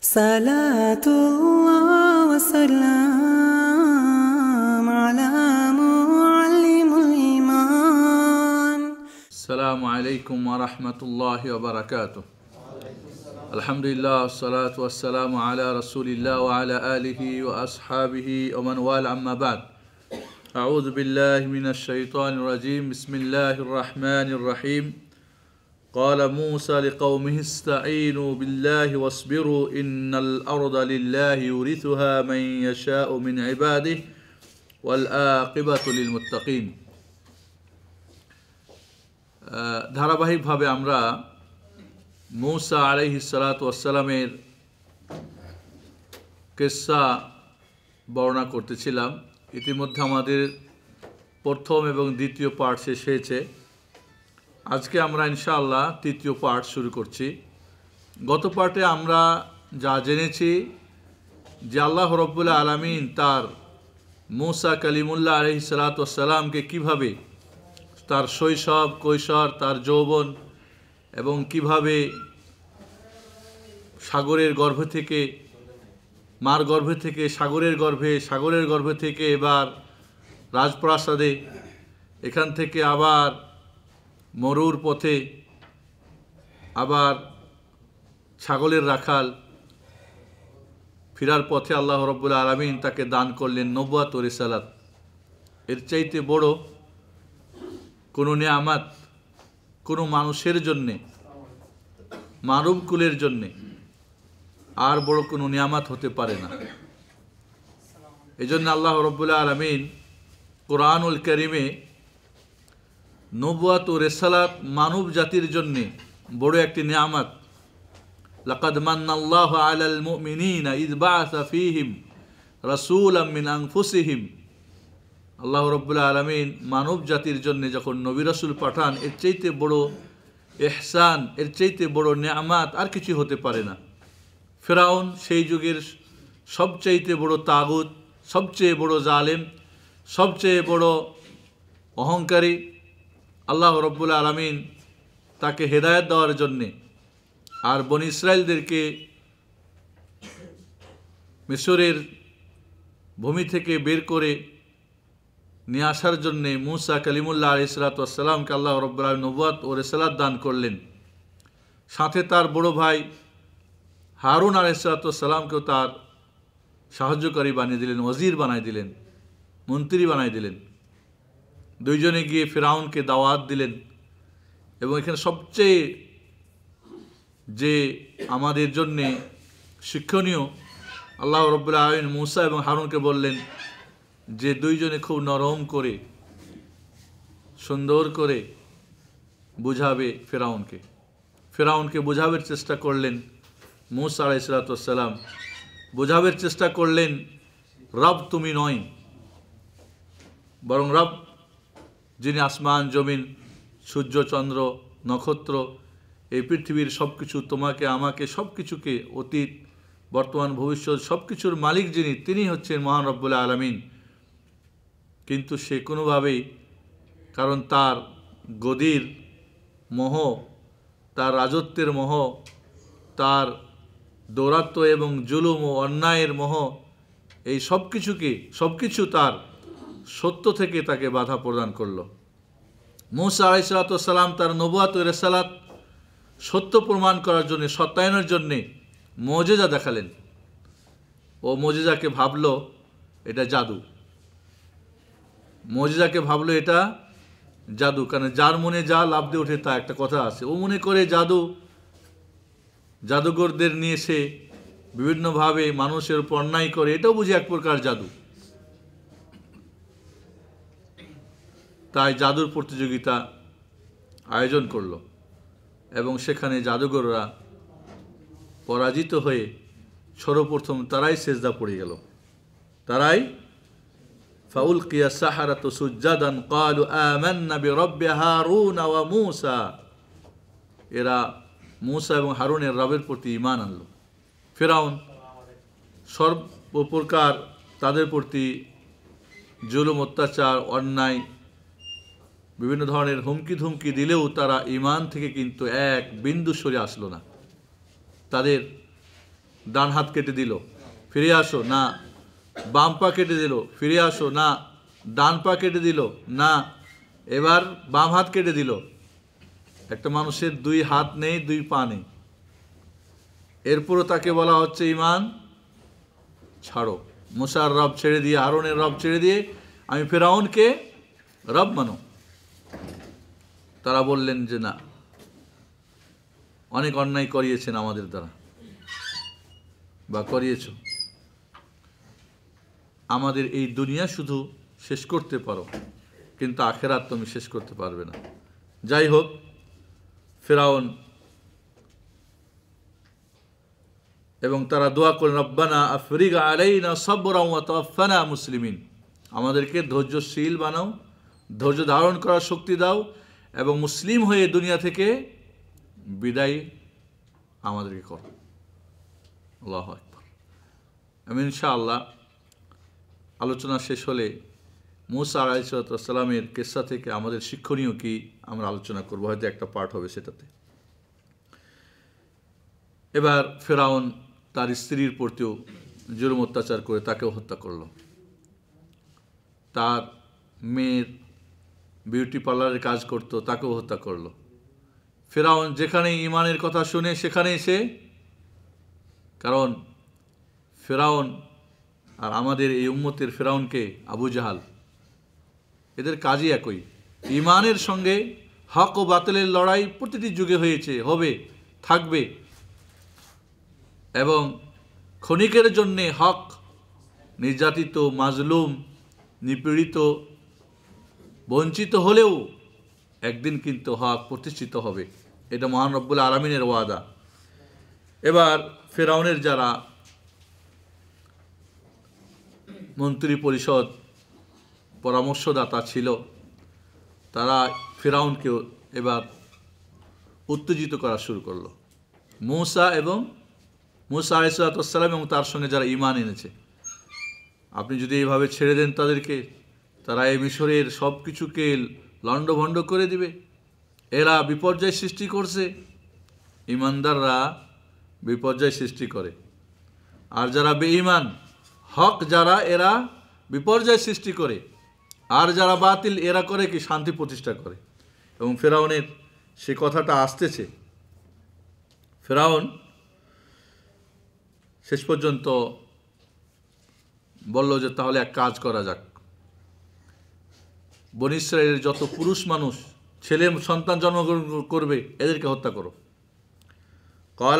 صلاة الله وسلام على معلم الإيمان السلام عليكم ورحمة الله وبركاته الحمد لله والصلاة والسلام على رسول الله وعلى آله وأصحابه ومن والى أما بعد أعوذ بالله من الشيطان الرجيم بسم الله الرحمن الرحيم قال موسى لقومه استعينوا بالله واصبروا إن الأرض لله يورثها من يشاء من عباده والآقبة للمتقين ধারাবাহিকভাবে আমরা মৌসা আলাইহি সালাত ওয়াসালামের কেসা বর্ণনা করতেছিলাম ইতিমধ্যে আমাদের প্রথম এবং দ্বিতীয় পার্ট শেষ হয়েছে আজকে আমরা ইনশাআল্লাহ তৃতীয় পার্ট শুরু করছি গত পার্টে আমরা যা জেনেছি যে আল্লাহ রব্বুল্লা আলমিন তার মৌসা কালিমুল্লাহ আলহি সালাতামকে কিভাবে তার শৈশব কৈশোর তার যৌবন এবং কিভাবে সাগরের গর্ভ থেকে মার গর্ভে থেকে সাগরের গর্ভে সাগরের গর্ভে থেকে এবার রাজপ্রাসাদে এখান থেকে আবার মরুর পথে আবার ছাগলের রাখাল ফিরার পথে আল্লাহ রব্বুল আলমিন তাকে দান করলেন নব্বাত রিসালাত এর চাইতে বড় কোনো নেয়ামাত কোনো মানুষের জন্যে মানবকুলের কুলের জন্যে আর বড় কোনো নিয়ামাত হতে পারে না এজন্য আল্লাহ রব্বুল্লা আলমিন কোরআনুল করিমে নবুয়াত ও রেসালাত মানব জাতির জন্যে বড় একটি নিয়ামত লাকাদ মান্নাল্লাহ আলাল মুমিনিনা ইদ বাআসা ফীহিম রাসূলাম মিন আনফুসিহিম আল্লাহ রাব্বুল আলামিন মানব জাতির জন্য যখন নবী রাসূল পাঠান এর চাইতে বড় এহসান এর চাইতে বড় নেয়ামাত আর কিছু হতে পারে না ফেরাউন সেই যুগের সবচেয়ে বড় তাগুত সবচেয়ে বড় জালেম সবচেয়ে বড় অহংকারী আল্লাহ রব্বুল আলমিন তাকে হেদায়ত দেওয়ার জন্যে আর বন ইসরায়েলদেরকে মিশরের ভূমি থেকে বের করে নিয়ে আসার জন্যে মুসা কালিমুল্লাহ আলি সালাতামকে আল্লাহ রব্বুল নব্বাত ও রেসালাত দান করলেন সাথে তার বড় ভাই হারুন আলাইসালাতামকেও তার সাহায্যকারী বানিয়ে দিলেন ওজির বানাই দিলেন মন্ত্রী বানাই দিলেন দুইজনে গিয়ে ফেরাউনকে দাওয়াত দিলেন এবং এখানে সবচেয়ে যে আমাদের জন্যে শিক্ষণীয় আল্লাহ রব্লা আয়ন মুসা এবং হারুনকে বললেন যে দুইজনে খুব নরম করে সুন্দর করে বুঝাবে ফেরাউনকে ফেরাউনকে বোঝাবের চেষ্টা করলেন মুসা আলাই সালাতাম বোঝাবের চেষ্টা করলেন রব তুমি নয় বরং রব যিনি আসমান জমিন সূর্য চন্দ্র নক্ষত্র এই পৃথিবীর সব কিছু তোমাকে আমাকে সব কিছুকে অতীত বর্তমান ভবিষ্যৎ সব কিছুর মালিক যিনি তিনি হচ্ছেন মহান রব্বুল আলমিন কিন্তু সে কোনোভাবেই কারণ তার গদির মোহ তার রাজত্বের মোহ তার দৌরাত্ম এবং জুলুম ও অন্যায়ের মহ এই সব কিছুকে সব কিছু তার সত্য থেকে তাকে বাধা প্রদান করল মৌসা আলাইসালাতাম তার নবুয়াত রেসালাত সত্য প্রমাণ করার জন্য সত্যায়নের জন্যে মজেজা দেখালেন ও মজেজাকে ভাবল এটা জাদু মজেজাকে ভাবলো এটা জাদু কারণ যার মনে যা লাভ দিয়ে ওঠে তা একটা কথা আছে ও মনে করে জাদু জাদুঘরদের নিয়ে সে বিভিন্নভাবে মানুষের উপর অন্যায় করে এটাও বুঝি এক প্রকার জাদু তাই জাদুর প্রতিযোগিতা আয়োজন করল এবং সেখানে জাদুঘররা পরাজিত হয়ে সর্বপ্রথম তারাই সেজদা পড়ে গেল তারাই ফাউল কিয়া সাহারা তো সুজ্জাদান কালু আমান্না বিরব্বি মূসা এরা মূসা এবং হারুনের রবের প্রতি ইমান আনল ফেরাউন সর্বপ্রকার তাদের প্রতি জুলুম অত্যাচার অন্যায় বিভিন্ন ধরনের হুমকি ধুমকি দিলেও তারা ইমান থেকে কিন্তু এক বিন্দু সরে আসলো না তাদের ডান হাত কেটে দিল ফিরে আসো না বাম পা কেটে দিল ফিরে আসো না ডান পা কেটে দিল না এবার বাম হাত কেটে দিল একটা মানুষের দুই হাত নেই দুই পা নেই এরপরও তাকে বলা হচ্ছে ইমান ছাড়ো মুসার রব ছেড়ে দিয়ে আরনের রব ছেড়ে দিয়ে আমি ফেরাউনকে রব মানো তারা বললেন যে না অনেক অন্যায় করিয়েছেন আমাদের দ্বারা বা করিয়েছ আমাদের এই দুনিয়া শুধু শেষ করতে পারো কিন্তু আখেরাত তুমি শেষ করতে পারবে না যাই হোক ফেরাউন এবং তারা দোয়া করেন রব্বানা আফরিগা আলাইনা সব্বরাউমাতাফানা মুসলিমিন আমাদেরকে ধৈর্যশীল বানাও ধৈর্য ধারণ করার শক্তি দাও এবং মুসলিম হয়ে দুনিয়া থেকে বিদায় আমাদেরকে কর আল্লাহ একবার আমি ইনশাআল্লাহ আলোচনা শেষ হলে মুসা আলাইসালামের কেসা থেকে আমাদের শিক্ষণীয় কি আমরা আলোচনা করবো হয়তো একটা পার্ট হবে সেটাতে এবার ফেরাউন তার স্ত্রীর প্রতিও জুলুম অত্যাচার করে তাকেও হত্যা করল তার মেয়ের বিউটি পার্লারে কাজ করত তাকেও হত্যা করল ফেরাউন যেখানে ইমানের কথা শুনে সেখানে এসে কারণ ফেরাউন আর আমাদের এই উম্মতের ফেরাউনকে আবু জাহাল এদের কাজই একই ইমানের সঙ্গে হক ও বাতিলের লড়াই প্রতিটি যুগে হয়েছে হবে থাকবে এবং ক্ষণিকের জন্যে হক নির্যাতিত মাজলুম নিপীড়িত বঞ্চিত হলেও একদিন কিন্তু হক প্রতিষ্ঠিত হবে এটা মহানব্বুল আলমিনের ওয়াদা এবার ফেরাউনের যারা মন্ত্রী পরিষদ পরামর্শদাতা ছিল তারা ফেরাউনকে এবার উত্তেজিত করা শুরু করলো মৌসা এবং মৌসা আলিসাল্লাম এবং তার সঙ্গে যারা ইমান এনেছে আপনি যদি এইভাবে ছেড়ে দেন তাদেরকে তারা এই মিশরের সব কিছুকে লণ্ডভণ্ড করে দিবে এরা বিপর্যয় সৃষ্টি করছে ইমানদাররা বিপর্যয় সৃষ্টি করে আর যারা বেঈমান হক যারা এরা বিপর্যয় সৃষ্টি করে আর যারা বাতিল এরা করে কি শান্তি প্রতিষ্ঠা করে এবং ফেরাউনের সে কথাটা আসতেছে ফেরাউন শেষ পর্যন্ত বলল যে তাহলে এক কাজ করা যাক বনিসরায়ের যত পুরুষ মানুষ ছেলে সন্তান জন্মগ্রহণ করবে এদেরকে হত্যা করো ওয়া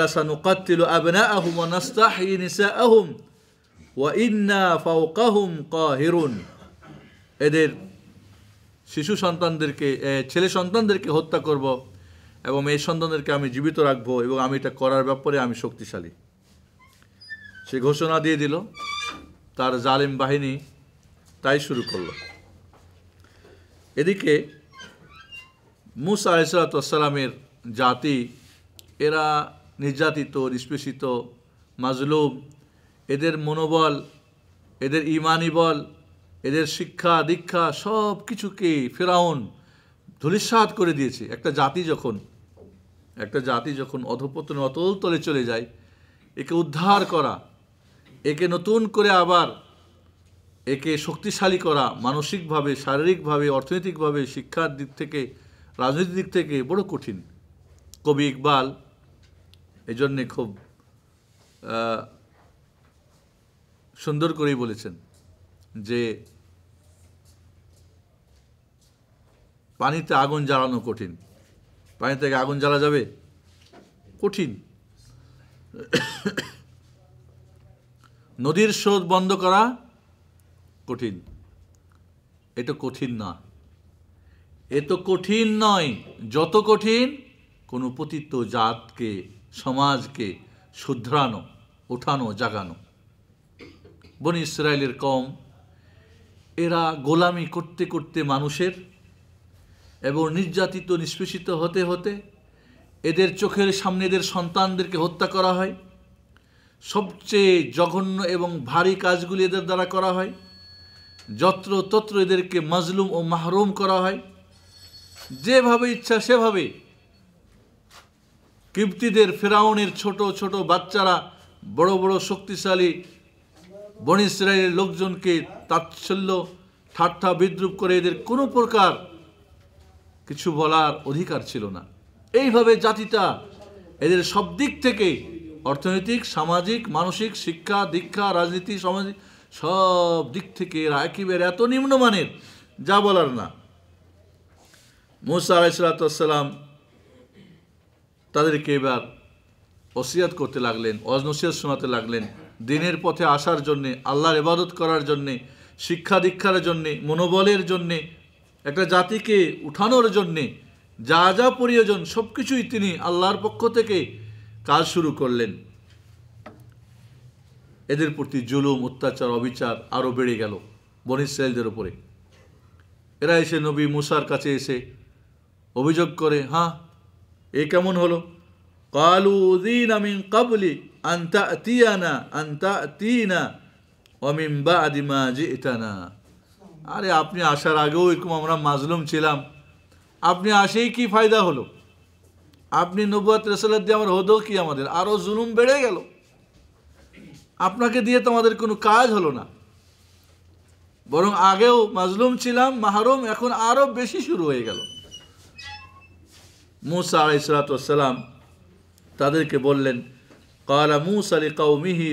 এদের শিশু সন্তানদেরকে ছেলে সন্তানদেরকে হত্যা করব এবং এই সন্তানদেরকে আমি জীবিত রাখবো এবং আমি এটা করার ব্যাপারে আমি শক্তিশালী সে ঘোষণা দিয়ে দিল তার জালিম বাহিনী তাই শুরু করলো এদিকে মুসা আলসালাতামের জাতি এরা নির্যাতিত নিষ্পেষিত মাজলুম এদের মনোবল এদের ইমানি বল এদের শিক্ষা দীক্ষা সব কিছুকে ফেরাউন ধুলিস্বাদ করে দিয়েছে একটা জাতি যখন একটা জাতি যখন অধপতনে অতল তলে চলে যায় একে উদ্ধার করা একে নতুন করে আবার একে শক্তিশালী করা মানসিকভাবে শারীরিকভাবে অর্থনৈতিকভাবে শিক্ষার দিক থেকে রাজনৈতিক দিক থেকে বড় কঠিন কবি ইকবাল এজন্যে খুব সুন্দর করেই বলেছেন যে পানিতে আগুন জ্বালানো কঠিন পানি থেকে আগুন জ্বালা যাবে কঠিন নদীর স্রোত বন্ধ করা কঠিন এটা কঠিন না এত কঠিন নয় যত কঠিন কোনো পতিত জাতকে সমাজকে শুধরানো ওঠানো জাগানো বন ইসরায়েলের কম এরা গোলামি করতে করতে মানুষের এবং নির্যাতিত নিষ্পেষিত হতে হতে এদের চোখের সামনে এদের সন্তানদেরকে হত্যা করা হয় সবচেয়ে জঘন্য এবং ভারী কাজগুলি এদের দ্বারা করা হয় যত্র তত্র এদেরকে মাজলুম ও মাহরুম করা হয় যেভাবে ইচ্ছা সেভাবে কিপ্তিদের ফেরাউনের ছোট ছোট বাচ্চারা বড় বড় শক্তিশালী বন লোকজনকে তাৎসল্য ঠাট্টা বিদ্রুপ করে এদের কোনো প্রকার কিছু বলার অধিকার ছিল না এইভাবে জাতিটা এদের সব দিক থেকে অর্থনৈতিক সামাজিক মানসিক শিক্ষা দীক্ষা রাজনীতি সামাজিক সব দিক থেকে রাকিবের এত নিম্নমানের যা বলার না মুসা আলাইসালাম তাদেরকে এবার অসিয়াত করতে লাগলেন অজনসিয়াত শোনাতে লাগলেন দিনের পথে আসার জন্যে আল্লাহর ইবাদত করার জন্যে শিক্ষা দীক্ষার জন্যে মনোবলের জন্যে একটা জাতিকে উঠানোর জন্যে যা যা প্রয়োজন সব কিছুই তিনি আল্লাহর পক্ষ থেকে কাজ শুরু করলেন এদের প্রতি জুলুম অত্যাচার অবিচার আরও বেড়ে গেল বন ইসরায়েলদের ওপরে এরা এসে নবী মুসার কাছে এসে অভিযোগ করে হ্যাঁ এ কেমন হলো কালু আমিন কাবলি আন্তা তিয়ানা আন্তা তিনা অমিম বা আদিমা যে ইতানা আরে আপনি আসার আগেও এরকম আমরা মাজলুম ছিলাম আপনি আসেই কি ফায়দা হলো আপনি নব্বাত রসলাদ দিয়ে আমার হদো কি আমাদের আরও জুলুম বেড়ে গেল আপনাকে দিয়ে তোমাদের কোনো কাজ হলো না বরং আগেও মাজলুম ছিলাম মাহরুম এখন আরও বেশি শুরু হয়ে গেল মুসা সালাতাম তাদেরকে বললেন কালা মুসা লিকাউমিহি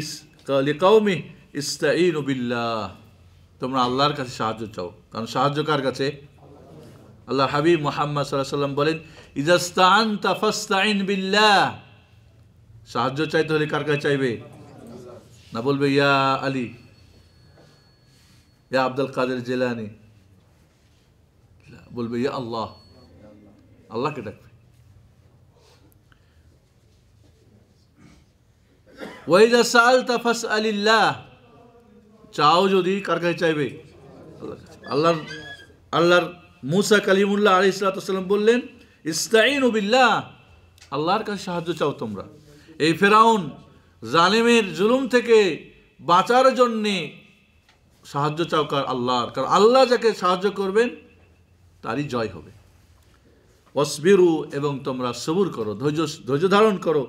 লিকাউমি ইস্তাইন বিল্লাহ তোমরা আল্লাহর কাছে সাহায্য চাও কারণ সাহায্য কার কাছে আল্লাহ হাবিব মোহাম্মদ সাল্লাহ সাল্লাম বলেন ইজাস্তান তাফাস্তাইন বিল্লাহ সাহায্য চাইতে হলে কার কাছে চাইবে نقول يا علي يا عبد القادر الجيلاني لا بقول يا الله الله كتكفي واذا سالت فاسال الله چاو جو دي كركاي چاي بي الله الله موسى كليم الله عليه الصلاه والسلام بولين استعينوا بالله الله كان شاهد جو چاو تمرا اي فرعون জালেমের জুলুম থেকে বাঁচার জন্যে সাহায্য চাওকার আল্লাহর কারণ আল্লাহ যাকে সাহায্য করবেন তারই জয় হবে অসবিরু এবং তোমরা সবুর করো ধৈর্য ধৈর্য ধারণ করো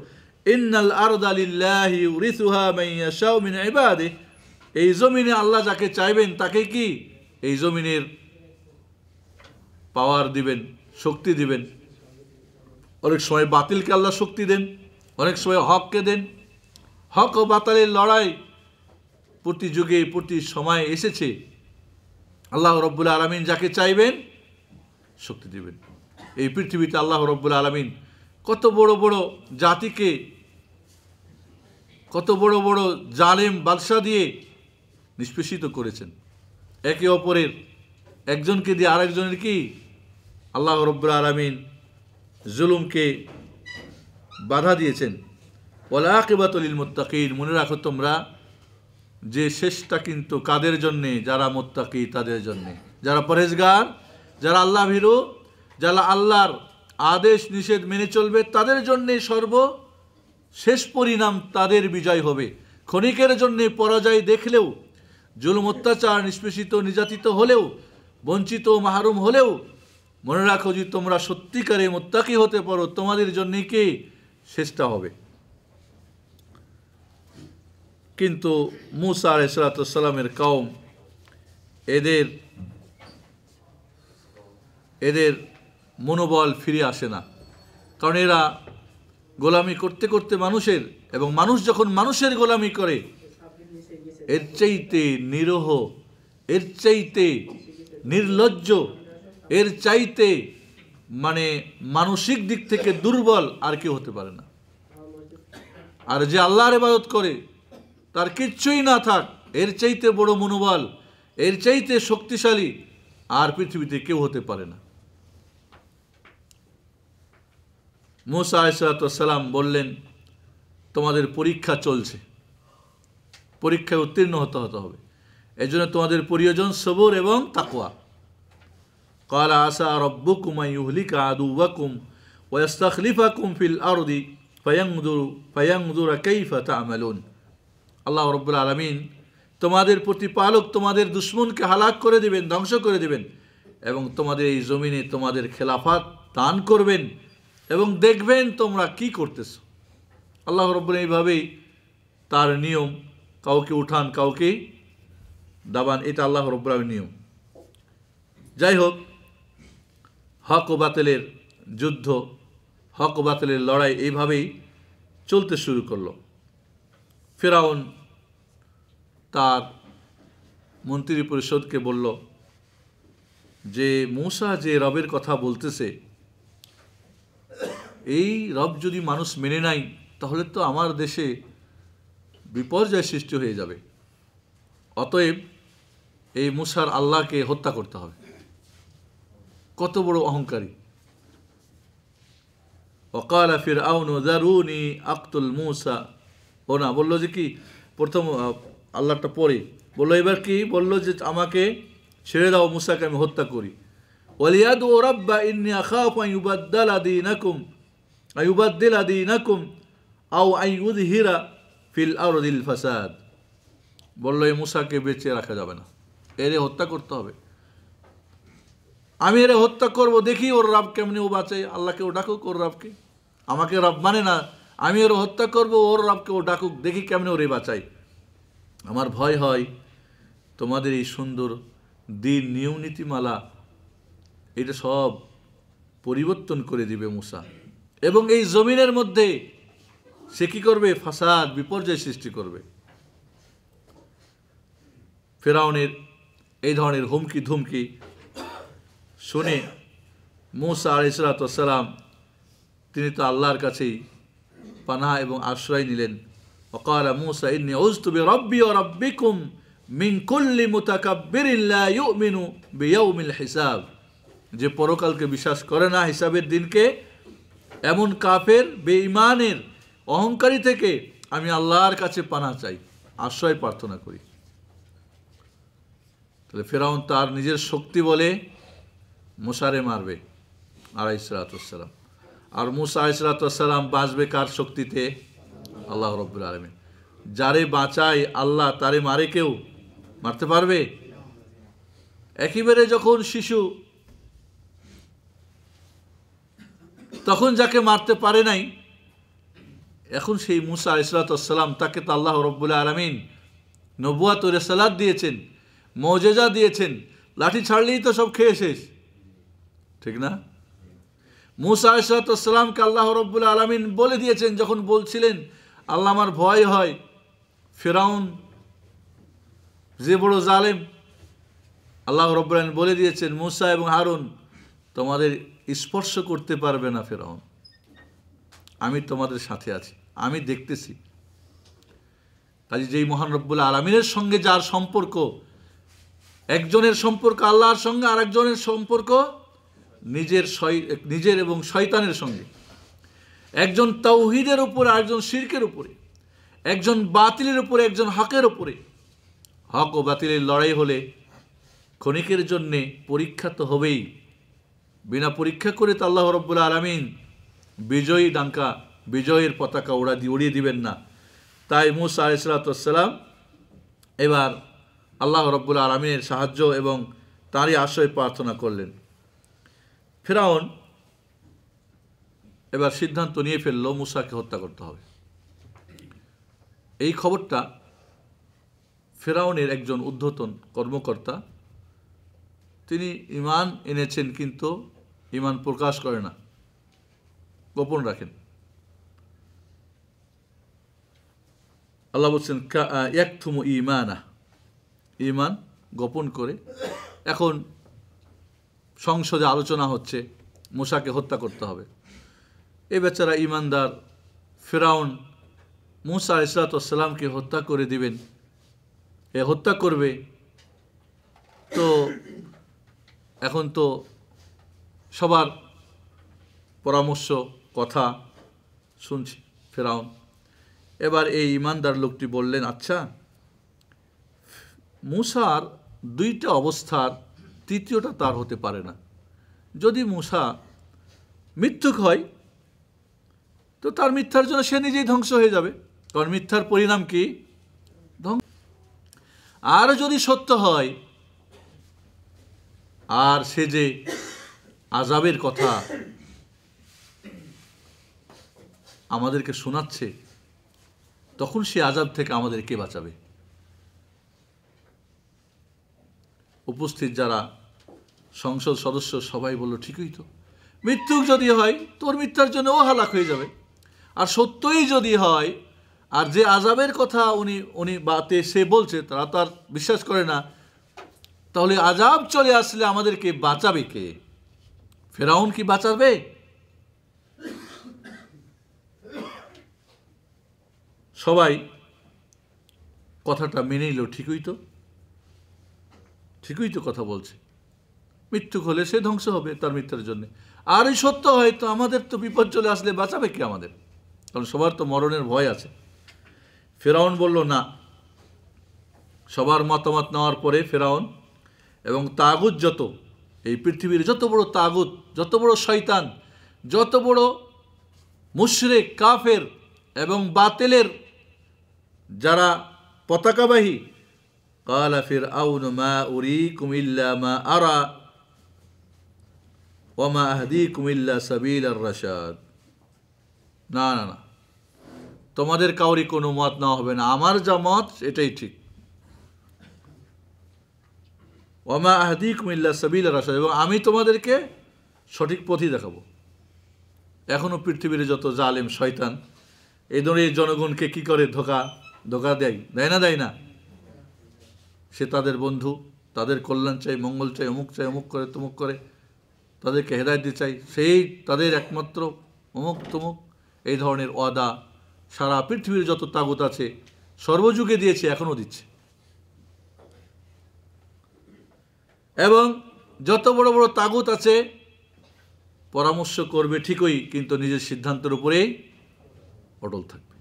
ইন্নাল আরদালিল্লাহি এই জমিনে আল্লাহ যাকে চাইবেন তাকে কি এই জমিনের পাওয়ার দিবেন শক্তি দিবেন অনেক সময় বাতিলকে আল্লাহ শক্তি দেন অনেক সময় হককে দেন হক ও বাতালের লড়াই প্রতি যুগে প্রতি সময়ে এসেছে আল্লাহ রব্বুল আলমিন যাকে চাইবেন শক্তি দেবেন এই পৃথিবীতে আল্লাহ রব্বুল আলমিন কত বড় বড় জাতিকে কত বড় বড় জালেম বাদশা দিয়ে নিষ্পেষিত করেছেন একে অপরের একজনকে দিয়ে আরেকজনের কি আল্লাহ রব্বুল আলমিন জুলুমকে বাধা দিয়েছেন ওলা আকিবাতলিল মোত্তাকির মনে রাখো তোমরা যে শেষটা কিন্তু কাদের জন্যে যারা মোত্তাকি তাদের জন্যে যারা পরেজগার যারা আল্লাহ ভীরু যারা আল্লাহর আদেশ নিষেধ মেনে চলবে তাদের জন্যে সর্ব শেষ পরিণাম তাদের বিজয় হবে ক্ষণিকের জন্যে পরাজয় দেখলেও জুলুম অত্যাচার নিষ্পেষিত নির্যাতিত হলেও বঞ্চিত মাহরুম হলেও মনে রাখো যে তোমরা সত্যিকারে মোত্তাকি হতে পারো তোমাদের জন্যে কে শেষটা হবে কিন্তু মুসা সালাতামের কওম এদের এদের মনোবল ফিরে আসে না কারণ এরা গোলামি করতে করতে মানুষের এবং মানুষ যখন মানুষের গোলামি করে এর চাইতে নিরহ এর চাইতে নির্লজ্জ এর চাইতে মানে মানসিক দিক থেকে দুর্বল আর কেউ হতে পারে না আর যে আল্লাহর ইবাদত করে তার কিচ্ছুই না থাক এর চাইতে বড় মনোবল এর চাইতে শক্তিশালী আর পৃথিবীতে কেউ হতে পারে না মোসা সালাম বললেন তোমাদের পরীক্ষা চলছে পরীক্ষায় উত্তীর্ণ হতে হতে হবে এই জন্য তোমাদের প্রিয়জন সবর এবং তাকুয়া কালা আসা রব্বু কুমাইহলিকা আদুবাকুম ওয়াস্তাখলিফা কুমফিল আরদি ফয়াংদুর ফয়াংদুরা কেইফা তামালুন আল্লাহ রব্বুল আলমিন তোমাদের প্রতিপালক তোমাদের দুশ্মনকে হালাক করে দেবেন ধ্বংস করে দেবেন এবং তোমাদের এই জমিনে তোমাদের খেলাফাত দান করবেন এবং দেখবেন তোমরা কি করতেছ আল্লাহ রব্বুল এইভাবেই তার নিয়ম কাউকে উঠান কাউকে দাবান এটা আল্লাহ রব্বুল নিয়ম যাই হোক হক ও বাতেলের যুদ্ধ হক ও বাতেলের লড়াই এইভাবেই চলতে শুরু করলো ফেরাউন তার মন্ত্রী পরিষদকে বলল যে মৌসা যে রবের কথা বলতেছে এই রব যদি মানুষ মেনে নাই তাহলে তো আমার দেশে বিপর্যয় সৃষ্টি হয়ে যাবে অতএব এই মুসার আল্লাহকে হত্যা করতে হবে কত বড় অহংকারী অকাল ফির আউন দারুনি আক্তুল মূসা ও না বললো যে কি প্রথম আল্লাহটা পরে বললো এবার কি বললো যে আমাকে ছেড়ে দাও মুসাকে আমি হত্যা করি ওয়ালিয়াদ ও রাব্বা ইন্নি আখাফ আদি নাকুম আইবাদ্দিল আদি নাকুম আও আইউদ হিরা ফিল আরদিল ফাসাদ বলল এই মুসাকে বেঁচে রাখা যাবে না এরে হত্যা করতে হবে আমি এরে হত্যা করব দেখি ওর রাব কেমনি ও বাঁচে আল্লাহকে ও ডাকুক ওর রাবকে আমাকে রাব মানে না আমি ওর হত্যা করব ওর রবকে ও ডাকুক দেখি কেমন ওরে বাঁচাই আমার ভয় হয় তোমাদের এই সুন্দর দিন নিয়ম নীতিমালা এটা সব পরিবর্তন করে দিবে মুসা এবং এই জমিনের মধ্যে সে কী করবে ফাসাদ বিপর্যয় সৃষ্টি করবে ফেরাউনের এই ধরনের হুমকি ধুমকি শুনে মৌসা আলিসালাম তিনি তো আল্লাহর কাছেই পানা এবং আশ্রয় নিলেন وقال যে পরকালকে বিশ্বাস করে না হিসাবের দিনকে এমন কাফের বেঈমানের অহংকারী থেকে আমি আল্লাহর কাছে পানা চাই আশ্রয় প্রার্থনা করি তাহলে ফেরাউন তার নিজের শক্তি বলে মশারে মারবে সালাম আর মুসা ইসরাতাম বাঁচবে কার শক্তিতে আল্লাহ রব্বুল আলমিন যারে বাঁচায় আল্লাহ তারে মারে কেউ মারতে পারবে একেবারে যখন শিশু তখন যাকে মারতে পারে নাই এখন সেই মুসা ইসলাতাম তাকে তো আল্লাহ রব্বুল আলমিন নবুয়া তোরে সালাদ দিয়েছেন মৌজেজা দিয়েছেন লাঠি ছাড়লেই তো সব খেয়ে শেষ ঠিক না মুসা আসাতামকে আল্লাহ রব্বুল আলমিন বলে দিয়েছেন যখন বলছিলেন আল্লাহ আমার ভয় হয় ফেরাউন যে বড় জালেম আল্লাহ রব্বান বলে দিয়েছেন মুসা এবং হারুন তোমাদের স্পর্শ করতে পারবে না ফেরাউন আমি তোমাদের সাথে আছি আমি দেখতেছি কাজে যেই মহান রব্বুল আলমিনের সঙ্গে যার সম্পর্ক একজনের সম্পর্ক আল্লাহর সঙ্গে আর একজনের সম্পর্ক নিজের নিজের এবং শয়তানের সঙ্গে একজন তৌহিদের উপরে আরেকজন শির্কের উপরে একজন বাতিলের উপরে একজন হকের উপরে হক ও বাতিলের লড়াই হলে ক্ষণিকের জন্যে পরীক্ষা তো হবেই বিনা পরীক্ষা করে তো আল্লাহ রব্বুল আলমিন বিজয়ী ডাঙ্কা বিজয়ের পতাকা ওড়া দিয়ে উড়িয়ে দিবেন না তাই মুসা আলিসালাতাম এবার আল্লাহ রব্বুল আলমিনের সাহায্য এবং তারই আশ্রয় প্রার্থনা করলেন ফেরাউন এবার সিদ্ধান্ত নিয়ে ফেললো মুসাকে হত্যা করতে হবে এই খবরটা ফেরাউনের একজন উদ্ধতন কর্মকর্তা তিনি ইমান এনেছেন কিন্তু ইমান প্রকাশ করে না গোপন রাখেন আল্লাহ বলছেন এক থুমু ইমানা ইমান গোপন করে এখন সংসদে আলোচনা হচ্ছে মোশাকে হত্যা করতে হবে এ বেচারা ইমানদার ফেরাউন মুসা ইসলাতামকে হত্যা করে দিবেন এ হত্যা করবে তো এখন তো সবার পরামর্শ কথা শুনছি ফেরাউন এবার এই ইমানদার লোকটি বললেন আচ্ছা মুসার দুইটা অবস্থার তৃতীয়টা তার হতে পারে না যদি মূষা মৃত্যুক হয় তো তার মিথ্যার জন্য সে নিজেই ধ্বংস হয়ে যাবে কারণ মিথ্যার পরিণাম কি ধ্বংস আর যদি সত্য হয় আর সে যে আজাবের কথা আমাদেরকে শোনাচ্ছে তখন সে আজাব থেকে আমাদেরকে বাঁচাবে উপস্থিত যারা সংসদ সদস্য সবাই বলল ঠিকই তো মৃত্যুক যদি হয় তোর মিথ্যার জন্য ও হালাক হয়ে যাবে আর সত্যই যদি হয় আর যে আজাবের কথা উনি উনি বা সে বলছে তারা তার বিশ্বাস করে না তাহলে আজাব চলে আসলে আমাদেরকে বাঁচাবে কে ফেরাউন কি বাঁচাবে সবাই কথাটা মেনে নিল ঠিকই তো ঠিকই তো কথা বলছে মৃত্যু হলে সে ধ্বংস হবে তার মৃত্যুর জন্য আর এই সত্য হয় তো আমাদের তো বিপদ চলে আসলে বাঁচাবে কি আমাদের কারণ সবার তো মরণের ভয় আছে ফেরাউন বলল না সবার মতামত নেওয়ার পরে ফেরাউন এবং তাগুত যত এই পৃথিবীর যত বড় তাগুত যত বড় শয়তান যত বড় মুশরে কাফের এবং বাতেলের যারা পতাকাবাহী قال فرعون ما أريكم إلا ما أرى وما أهديكم إلا سبيل الرشاد না না না তোমাদের কাউরি কোনো মত না হবে না আমার যা মত এটাই ঠিক ওমা আহদিক মিল্লা সাবিল রাশাদ এবং আমি তোমাদেরকে সঠিক পথই দেখাবো এখনও পৃথিবীর যত জালেম শয়তান এই ধরনের জনগণকে কি করে ধোকা ধোকা দেয় দেয় না দেয় না সে তাদের বন্ধু তাদের কল্যাণ চাই মঙ্গল চাই অমুক চাই অমুক করে তমুক করে তাদেরকে হেদায় দিতে চাই সেই তাদের একমাত্র অমুক তমুক এই ধরনের ওয়াদা সারা পৃথিবীর যত তাগুত আছে সর্বযুগে দিয়েছে এখনও দিচ্ছে এবং যত বড় বড় তাগুত আছে পরামর্শ করবে ঠিকই কিন্তু নিজের সিদ্ধান্তের উপরেই অটল থাকবে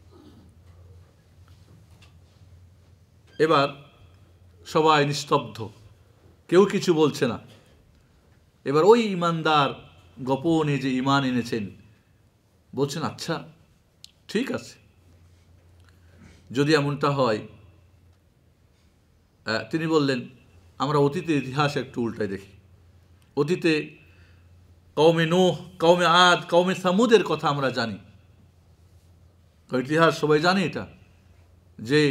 এবার সবাই নিস্তব্ধ কেউ কিছু বলছে না এবার ওই ইমানদার গোপনে যে ইমান এনেছেন বলছেন আচ্ছা ঠিক আছে যদি এমনটা হয় তিনি বললেন আমরা অতীতে ইতিহাস একটু উল্টাই দেখি অতীতে কৌমে নোহ কৌমে আদ কৌমে সামুদের কথা আমরা জানি ইতিহাস সবাই জানে এটা যে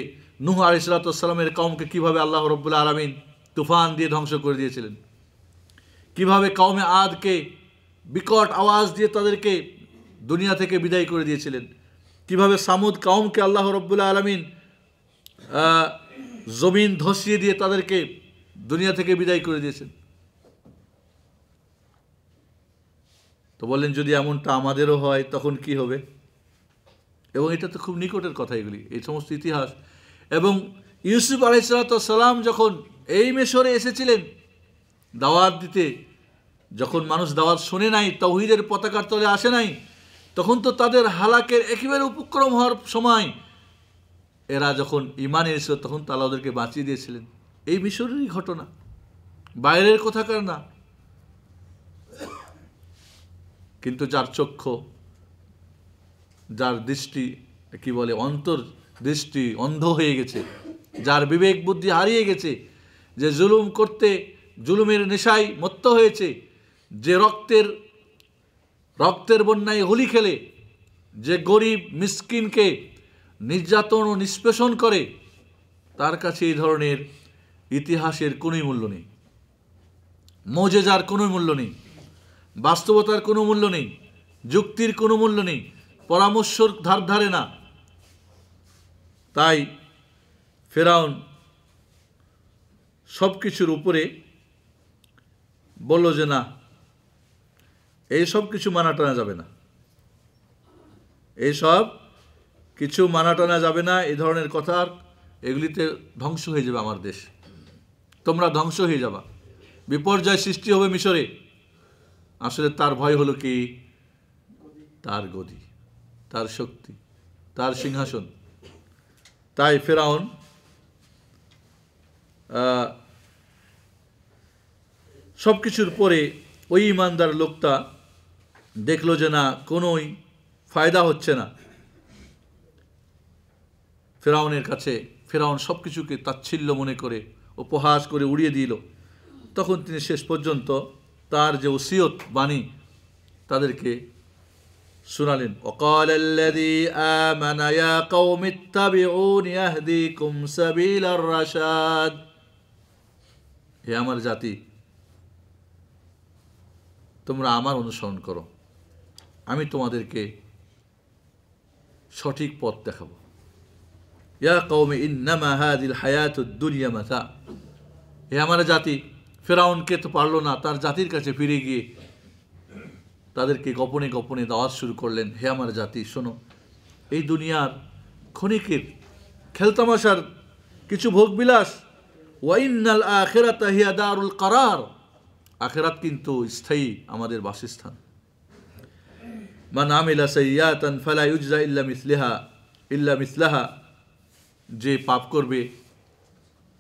নুহ আলি সাল্লাতামের কমকে কীভাবে আল্লাহ রব্বুল্লা আলমিন তুফান দিয়ে ধ্বংস করে দিয়েছিলেন কিভাবে কওমে আদকে বিকট আওয়াজ দিয়ে তাদেরকে দুনিয়া থেকে বিদায় করে দিয়েছিলেন কিভাবে সামুদ কাউমকে আল্লাহ রব্বুল্লা আলমিন জমিন ধসিয়ে দিয়ে তাদেরকে দুনিয়া থেকে বিদায় করে দিয়েছেন তো বললেন যদি এমনটা আমাদেরও হয় তখন কি হবে এবং এটা তো খুব নিকটের কথা এগুলি এই সমস্ত ইতিহাস এবং ইউসুফ সালাম যখন এই মেশরে এসেছিলেন দাওয়াত দিতে যখন মানুষ দাওয়াত শোনে নাই তহিদের পতাকার তলে আসে নাই তখন তো তাদের হালাকের একেবারে উপক্রম হওয়ার সময় এরা যখন ইমানে এসে তখন তারা ওদেরকে বাঁচিয়ে দিয়েছিলেন এই মিশরেরই ঘটনা বাইরের কথাকার না কিন্তু যার চক্ষু যার দৃষ্টি কি বলে অন্তর দৃষ্টি অন্ধ হয়ে গেছে যার বিবেক বুদ্ধি হারিয়ে গেছে যে জুলুম করতে জুলুমের নেশায় মত্ত হয়েছে যে রক্তের রক্তের বন্যায় হোলি খেলে যে গরিব মিসকিনকে নির্যাতন ও নিষ্পেষণ করে তার কাছে এই ধরনের ইতিহাসের কোনোই মূল্য নেই মজেজার কোনো মূল্য নেই বাস্তবতার কোনো মূল্য নেই যুক্তির কোনো মূল্য নেই পরামর্শর ধার ধারে না তাই ফেরাউন সব কিছুর উপরে বলল যে না এই সব কিছু মানা টানা যাবে না এইসব কিছু মানা টানা যাবে না এই ধরনের কথার এগুলিতে ধ্বংস হয়ে যাবে আমার দেশ তোমরা ধ্বংস হয়ে যাবা বিপর্যয় সৃষ্টি হবে মিশরে আসলে তার ভয় হলো কি তার গদি তার শক্তি তার সিংহাসন তাই ফেরাউন সব কিছুর পরে ওই ইমানদার লোকটা দেখলো যে না কোনোই ফায়দা হচ্ছে না ফেরাউনের কাছে ফেরাউন সব কিছুকে তাচ্ছিল্য মনে করে উপহাস করে উড়িয়ে দিল তখন তিনি শেষ পর্যন্ত তার যে ওসিয়ত বাণী তাদেরকে শুনালেন وقال الذي آمن يا قوم اتبعون يهديكم سبيل الرشاد হে আমার জাতি তোমরা আমার অনুসরণ করো আমি তোমাদেরকে সঠিক পথ দেখাব ইয়া কৌমে ইন্নামা হাদিল হায়াত দুনিয়া মাথা হে আমার জাতি ফেরাউনকে তো পারলো না তার জাতির কাছে ফিরে গিয়ে তাদেরকে গোপনে গোপনে দাওয়াত শুরু করলেন হে আমার জাতি শোনো এই দুনিয়ার ক্ষণিকের খেলতামাশার কিছু ভোগবিলাস ওয়াইনাল আখেরাত হিয়াদারুল কারার আখেরাত কিন্তু স্থায়ী আমাদের বাসস্থান নাম ইলা সৈয়াতন ফালা ইউজা ইল্লা মিসলিহা ইল্লাম মিসলাহা যে পাপ করবে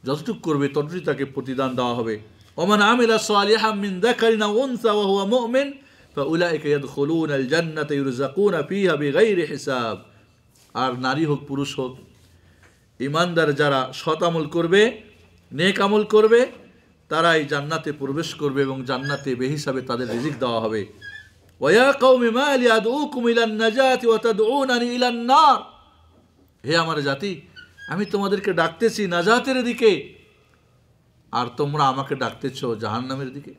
যতটুক করবে ততটুকু তাকে প্রতিদান দেওয়া হবে ওমান আমিলা সোয়ালিহা মিন দাকারিনা উনসা ওয়া হুয়া উলাইকে ইয়াদখুলুন আল জান্নাতে ইউরজাকুনা ফিহা বিগাইরি হিসাব আর নারী হোক পুরুষ হোক ইমানদার যারা সৎ আমল করবে নেক আমল করবে তারাই জান্নাতে প্রবেশ করবে এবং জান্নাতে বেহিসাবে তাদের রিজিক দেওয়া হবে ওয়া কওমি মা লিয়াদউকুম ইলান নাজাতি ওয়া তাদউনানি ইলান নার হে আমার জাতি আমি তোমাদেরকে ডাকতেছি নাজাতের দিকে আর তোমরা আমাকে ডাকতেছ জাহান্নামের দিকে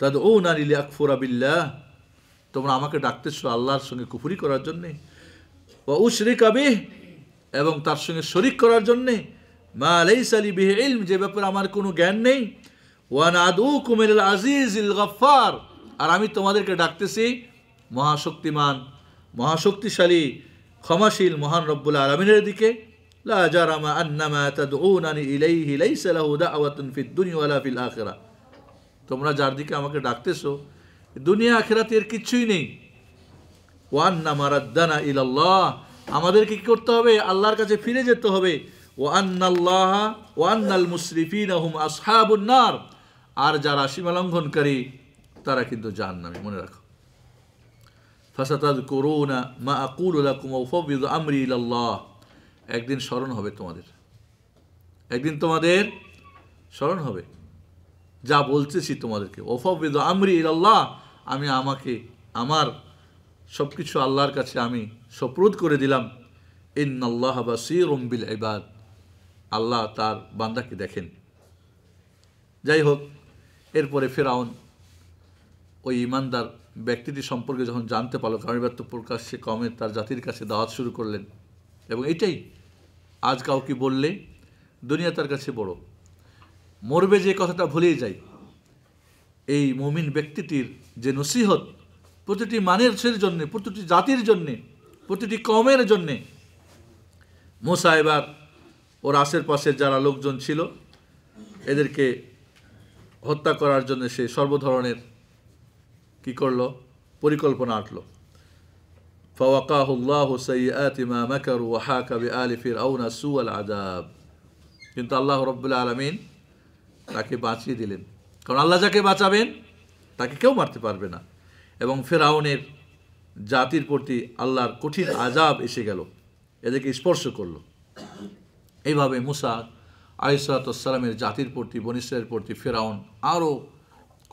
তাদের ও নিলে আকফুর আবিল্লাহ তোমরা আমাকে ডাকতেছ আল্লাহর সঙ্গে কুফুরি করার জন্যে বা উ শরিক আবিহ এবং তার সঙ্গে শরিক করার জন্যে মা আলাই সালি বিহ ইলম যে ব্যাপারে আমার কোনো জ্ঞান নেই ওয়ান আদু কুমের আজিজ ইল গফার আর আমি তোমাদেরকে ডাকতেছি মহাশক্তিমান মহাশক্তিশালী ক্ষমাশীল মহান রব্বুল আলমিনের দিকে লা জারামা আন্নামা তাদউনানি ইলাইহি লাইসা ইলাই দাওয়াতুন ফিদ দুনিয়া ওয়ালা ফিল আখিরাহ তোমরা যার দিকে আমাকে ডাকতেছো দুনিয়া আখেরাতের কিচ্ছুই নেই ওয়ান ইল ইলাল্লাহ আমাদেরকে কী করতে হবে আল্লাহর কাছে ফিরে যেতে হবে ওয়ান্নাল্লাহ ওয়ান্নাল মুসরিফিন আহম আসহাবুন্নার আর যারা সীমালঙ্ঘনকারী তারা কিন্তু যান নামে মনে রাখো ফাসাতাদ করুনা মা আকুল কুমিদ আমরি ইল্লাহ একদিন স্মরণ হবে তোমাদের একদিন তোমাদের স্মরণ হবে যা বলতেছি তোমাদেরকে ওফাবিদ আমরি আল্লাহ আমি আমাকে আমার সব কিছু আল্লাহর কাছে আমি সপ্রুত করে দিলাম ইন আল্লাহ বাসির রম্বিল এবার আল্লাহ তার বান্দাকে দেখেন যাই হোক এরপরে ফেরাউন ওই ইমানদার ব্যক্তিটি সম্পর্কে যখন জানতে পারলো কারণ এবার তো প্রকাশ্যে কমে তার জাতির কাছে দাওয়াত শুরু করলেন এবং এটাই আজ কাউকে বললে দুনিয়া তার কাছে বড় মরবে যে কথাটা ভুলেই যাই এই মমিন ব্যক্তিটির যে নসিহত প্রতিটি মানুষের জন্যে প্রতিটি জাতির জন্যে প্রতিটি কমের জন্যে মোসা এবার ওর আশেপাশের যারা লোকজন ছিল এদেরকে হত্যা করার জন্য সে সর্বধরনের কি করল পরিকল্পনা আঁটল فوقاه الله سيئات ما مكروا وحاك بآل فرعون কিন্তু আল্লাহ রব্বুল আলমিন তাকে বাঁচিয়ে দিলেন কারণ আল্লাহ যাকে বাঁচাবেন তাকে কেউ মারতে পারবে না এবং ফেরাউনের জাতির প্রতি আল্লাহর কঠিন আজাব এসে গেল এদেরকে স্পর্শ করলো এইভাবে মুসা আলিসালামের জাতির প্রতি বনিসের প্রতি ফেরাউন আরও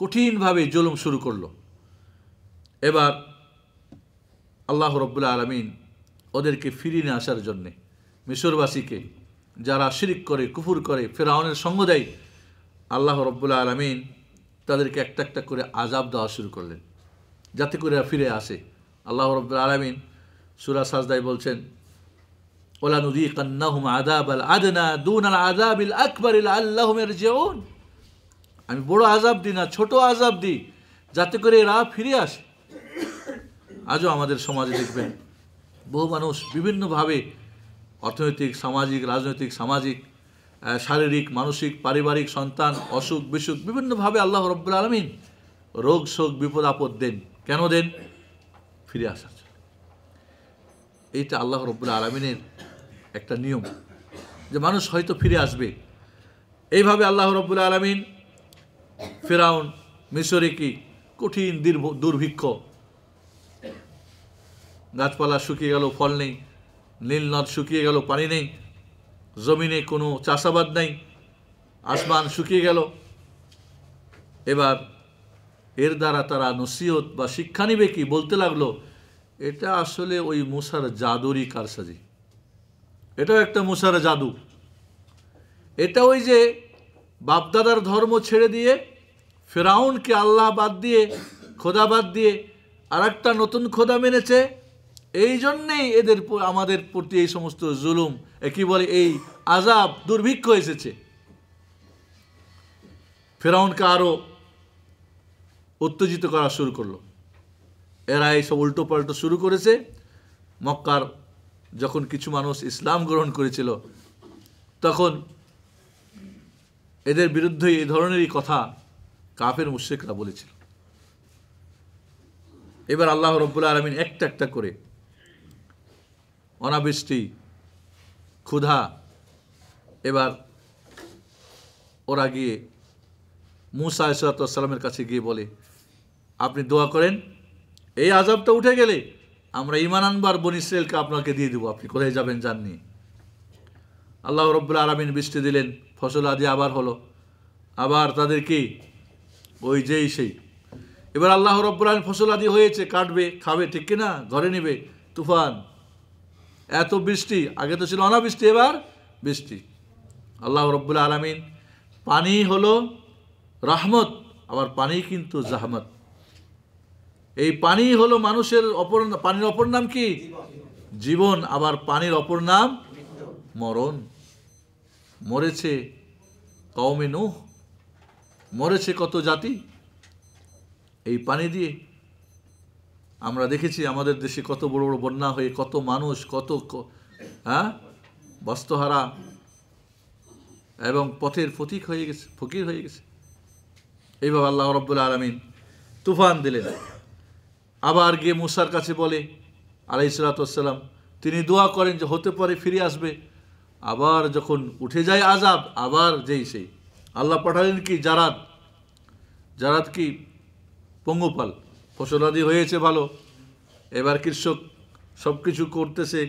কঠিনভাবে জুলুম শুরু করলো এবার আল্লাহ রব্বুল্লা আলমিন ওদেরকে ফিরিয়ে আসার জন্যে মিশরবাসীকে যারা শিরিক করে কুফুর করে ফেরাউনের সঙ্গ দেয় আল্লাহ রব্বুল্লা আলমিন তাদেরকে একটা একটা করে আজাব দেওয়া শুরু করলেন যাতে করে ফিরে আসে আল্লাহ রব্বুল আলমিন সুরা সাজদাই বলছেন ওলা নদী কান্নাহুম আদাব আল আদনা দুন আল আদাব ইল আকবর ইল আল্লাহমের জেউন আমি বড় আজাব দিই না ছোট আজাব দিই যাতে করে এরা ফিরে আসে আজও আমাদের সমাজে দেখবেন বহু মানুষ বিভিন্নভাবে অর্থনৈতিক সামাজিক রাজনৈতিক সামাজিক শারীরিক মানসিক পারিবারিক সন্তান অসুখ বিসুখ বিভিন্নভাবে আল্লাহ রব্বুল আলমিন রোগ শোক বিপদ আপদ দেন কেন দেন ফিরে আসার এইটা আল্লাহ রব্বুল আলমিনের একটা নিয়ম যে মানুষ হয়তো ফিরে আসবে এইভাবে আল্লাহ রব্বুল আলমিন ফেরাউন মিশরে কি কঠিন দীর্ঘ দুর্ভিক্ষ গাছপালা শুকিয়ে গেল ফল নেই নীল নদ শুকিয়ে গেল পানি নেই জমিনে কোনো চাষাবাদ নাই আসমান শুকিয়ে গেল এবার এর দ্বারা তারা নসিহত বা শিক্ষা নিবে কি বলতে লাগলো এটা আসলে ওই মুসার জাদুরই কারসাজি এটাও একটা মুসার জাদু এটা ওই যে বাপদাদার ধর্ম ছেড়ে দিয়ে ফেরাউনকে আল্লাহ বাদ দিয়ে খোদা বাদ দিয়ে আর একটা নতুন খোদা মেনেছে এই জন্যেই এদের আমাদের প্রতি এই সমস্ত জুলুম কি বলে এই আজাব দুর্ভিক্ষ এসেছে ফেরাউনকে আরও উত্তেজিত করা শুরু করলো এরা এইসব উল্টো পাল্টো শুরু করেছে মক্কার যখন কিছু মানুষ ইসলাম গ্রহণ করেছিল তখন এদের বিরুদ্ধে এই ধরনেরই কথা কাফের মুশ্রেকরা বলেছিল এবার আল্লাহ রব্বুল আলমিন একটা একটা করে অনাবৃষ্টি ক্ষুধা এবার ওরা গিয়ে মুসা ইসলাতামের কাছে গিয়ে বলে আপনি দোয়া করেন এই আজাবটা উঠে গেলে আমরা ইমান আনবার বন ইসরায়েলকে আপনাকে দিয়ে দেবো আপনি কোথায় যাবেন জাননি আল্লাহ রব্বুল আরামিন বৃষ্টি দিলেন ফসল আদি আবার হলো আবার তাদের কি ওই যেই সেই এবার আল্লাহ রব্বুল আলমিন ফসল আদি হয়েছে কাটবে খাবে ঠিক কিনা ঘরে নেবে তুফান এত বৃষ্টি আগে তো ছিল অনাবৃষ্টি এবার বৃষ্টি আল্লাহ রব্বুল্লা আলমিন পানি হলো রাহমত আবার পানি কিন্তু জাহমত এই পানি হলো মানুষের অপর পানির অপর নাম কি জীবন আবার পানির অপর নাম মরণ মরেছে কওমে নুহ মরেছে কত জাতি এই পানি দিয়ে আমরা দেখেছি আমাদের দেশে কত বড় বড় বন্যা হয়ে কত মানুষ কত হ্যাঁ বস্তহারা এবং পথের ফতিক হয়ে গেছে ফকির হয়ে গেছে এইভাবে আল্লাহ রব্বুল্লা আলমিন তুফান দিলেন আবার গিয়ে মুসার কাছে বলে আলাই সালাতাম তিনি দোয়া করেন যে হতে পারে ফিরে আসবে আবার যখন উঠে যায় আজাব আবার যেই সেই আল্লাহ পাঠালেন কি জারাত জারাত কি পঙ্গুপাল ফসলাদি হয়েছে ভালো এবার কৃষক সব কিছু করতেছে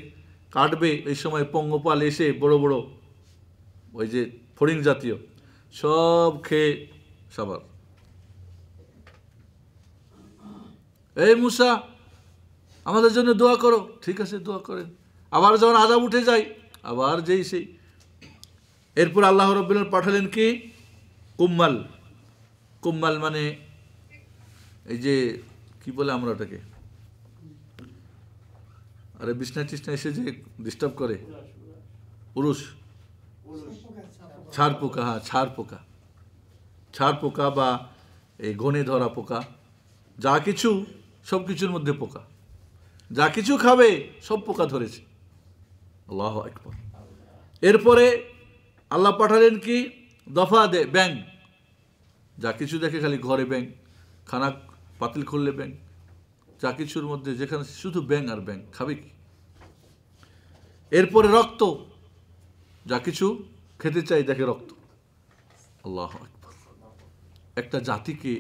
কাটবে এই সময় পঙ্গপাল এসে বড় বড় ওই যে ফড়িং জাতীয় সব খেয়ে সবার এই মুসা আমাদের জন্য দোয়া করো ঠিক আছে দোয়া করেন আবার যখন আজাব উঠে যায় আবার যেই সেই এরপর আল্লাহ রব্বুল্লাহ পাঠালেন কি কুম্মাল কুম্মাল মানে এই যে কি বলে আমরা ওটাকে আরে বিষ্ণা টিষ্ণা এসে যে ডিস্টার্ব করে পুরুষ ছাড় পোকা হ্যাঁ ছাড় পোকা ছাড় পোকা বা এই গনে ধরা পোকা যা কিছু সব কিছুর মধ্যে পোকা যা কিছু খাবে সব পোকা ধরেছে আল্লাহ একবার এরপরে আল্লাহ পাঠালেন কি দফা দে ব্যাং যা কিছু দেখে খালি ঘরে ব্যাং খানা বাতিল করলে ব্যাংক যা কিছুর মধ্যে যেখানে শুধু ব্যাংক আর ব্যাংক খাবে কি এরপরে রক্ত যা কিছু খেতে চাই দেখে রক্ত আল্লাহ একটা জাতিকে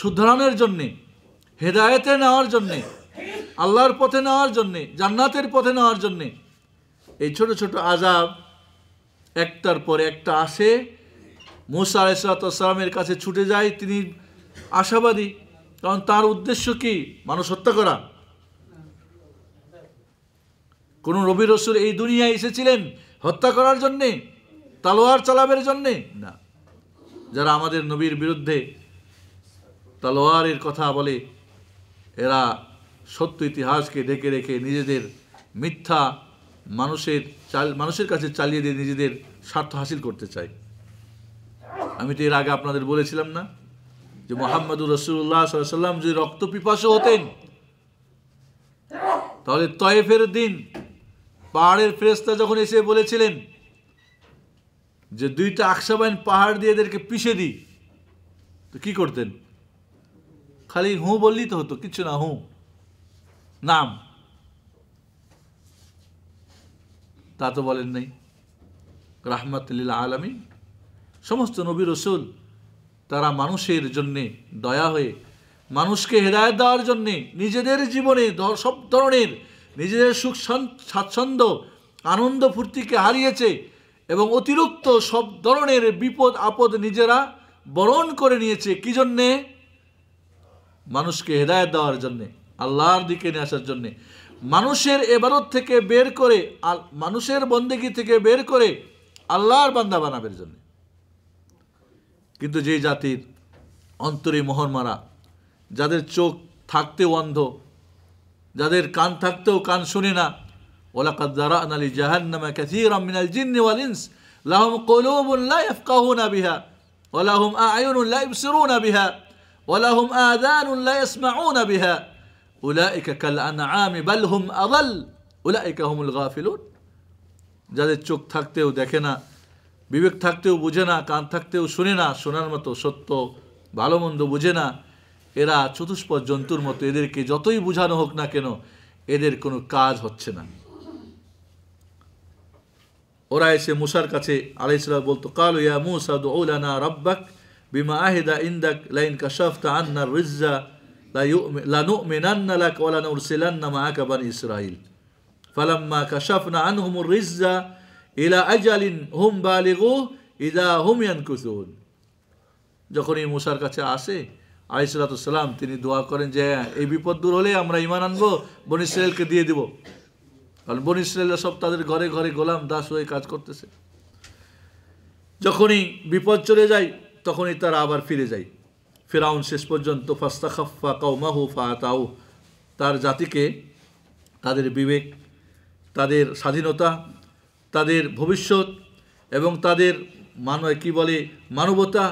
সুধারণের জন্যে হেদায়েতে নেওয়ার জন্যে আল্লাহর পথে নেওয়ার জন্যে জান্নাতের পথে নেওয়ার জন্যে এই ছোট ছোট আজাব একটার পর একটা আসে মোসা আলাইসালামের কাছে ছুটে যায় তিনি আশাবাদী কারণ তার উদ্দেশ্য কি মানুষ হত্যা করা কোন রবি রসুল এই দুনিয়ায় এসেছিলেন হত্যা করার জন্যে তালোয়ার চালাবের জন্যে না যারা আমাদের নবীর বিরুদ্ধে তালোয়ারের কথা বলে এরা সত্য ইতিহাসকে ঢেকে রেখে নিজেদের মিথ্যা মানুষের চাল মানুষের কাছে চালিয়ে দিয়ে নিজেদের স্বার্থ হাসিল করতে চায় আমি তো এর আগে আপনাদের বলেছিলাম না যে মোহাম্মদুর রসুল্লাহ সাল্লাম যদি রক্ত পিপাসু হতেন তাহলে তয়েফের দিন পাহাড়ের ফেরেস্তা যখন এসে বলেছিলেন যে দুইটা আকসাবাইন পাহাড় দিয়ে এদেরকে পিষে দিই তো কি করতেন খালি হু বললি তো হতো কিছু না হু নাম তা তো বলেন নাই রাহমাতুল্লিল আলমী সমস্ত নবী রসুল তারা মানুষের জন্যে দয়া হয়ে মানুষকে হেদায়ত দেওয়ার জন্যে নিজেদের জীবনে সব ধরনের নিজেদের সুখ স্বাচ্ছন্দ্য আনন্দ ফুর্তিকে হারিয়েছে এবং অতিরিক্ত সব ধরনের বিপদ আপদ নিজেরা বরণ করে নিয়েছে কি জন্যে মানুষকে হেদায়ত দেওয়ার জন্যে আল্লাহর দিকে নিয়ে আসার জন্যে মানুষের এবারত থেকে বের করে মানুষের বন্দেগি থেকে বের করে আল্লাহর বান্দা বানাবের জন্যে কিন্তু যেই জাতির অন্তরে মোহর মারা যাদের চোখ থাকতেও অন্ধ যাদের কান থাকতেও কান শুনে না ওলাকাদ দারানা লি জাহান্নামা কাসীরাম মিনাল জিন্নি ওয়াল ইনস লাহুম কুলুবুন লা ইয়াফকাহুনা বিহা ওয়ালাহুম আয়ুনুন লা ইবসিরুনা বিহা ওয়ালাহুম আযানুন লা ইয়াসমাউনা বিহা উলাইকা কাল আনআম বাল হুম আযাল উলাইকা হুমুল গাফিলুন যাদের চোখ থাকতেও দেখে না বিবেক থাকতেও বোঝে না কান থাকতেও শোনে না শোনার মতো সত্য ভালো মন্দ বোঝে না এরা চতুষ্পদ জন্তুর মতো এদেরকে যতই বোঝানো হোক না কেন এদের কোনো কাজ হচ্ছে না ওরা এসে মুসার কাছে আলাইসাল্লাম বলতো কালো ইয়া মুসা দৌলানা রব্বাক বিমা আহেদা ইন্দাক লাইন কাশাফতা আন্না রিজ্জা লানু মেনান্না লাক ওলানা উরসিলান্না মা আকাবান ইসরাইল ফালাম্মা কাশাফনা আনহুমুর রিজ্জা ইলা আজালিন হুম বালিগু ইদা হুমিয়ান কুসুন যখন এই মুসার কাছে আসে আলিসাল্লাম তিনি দোয়া করেন যে এই বিপদ দূর হলে আমরা ইমান আনবো বন ইসরায়েলকে দিয়ে দিব কারণ বন ইসরায়েলরা সব তাদের ঘরে ঘরে গোলাম দাস হয়ে কাজ করতেছে যখনই বিপদ চলে যায় তখনই তারা আবার ফিরে যায় ফেরাউন শেষ পর্যন্ত ফাস্তা খাফা মাহু ফা ফাতাউ তার জাতিকে তাদের বিবেক তাদের স্বাধীনতা তাদের ভবিষ্যৎ এবং তাদের মান কি বলে মানবতা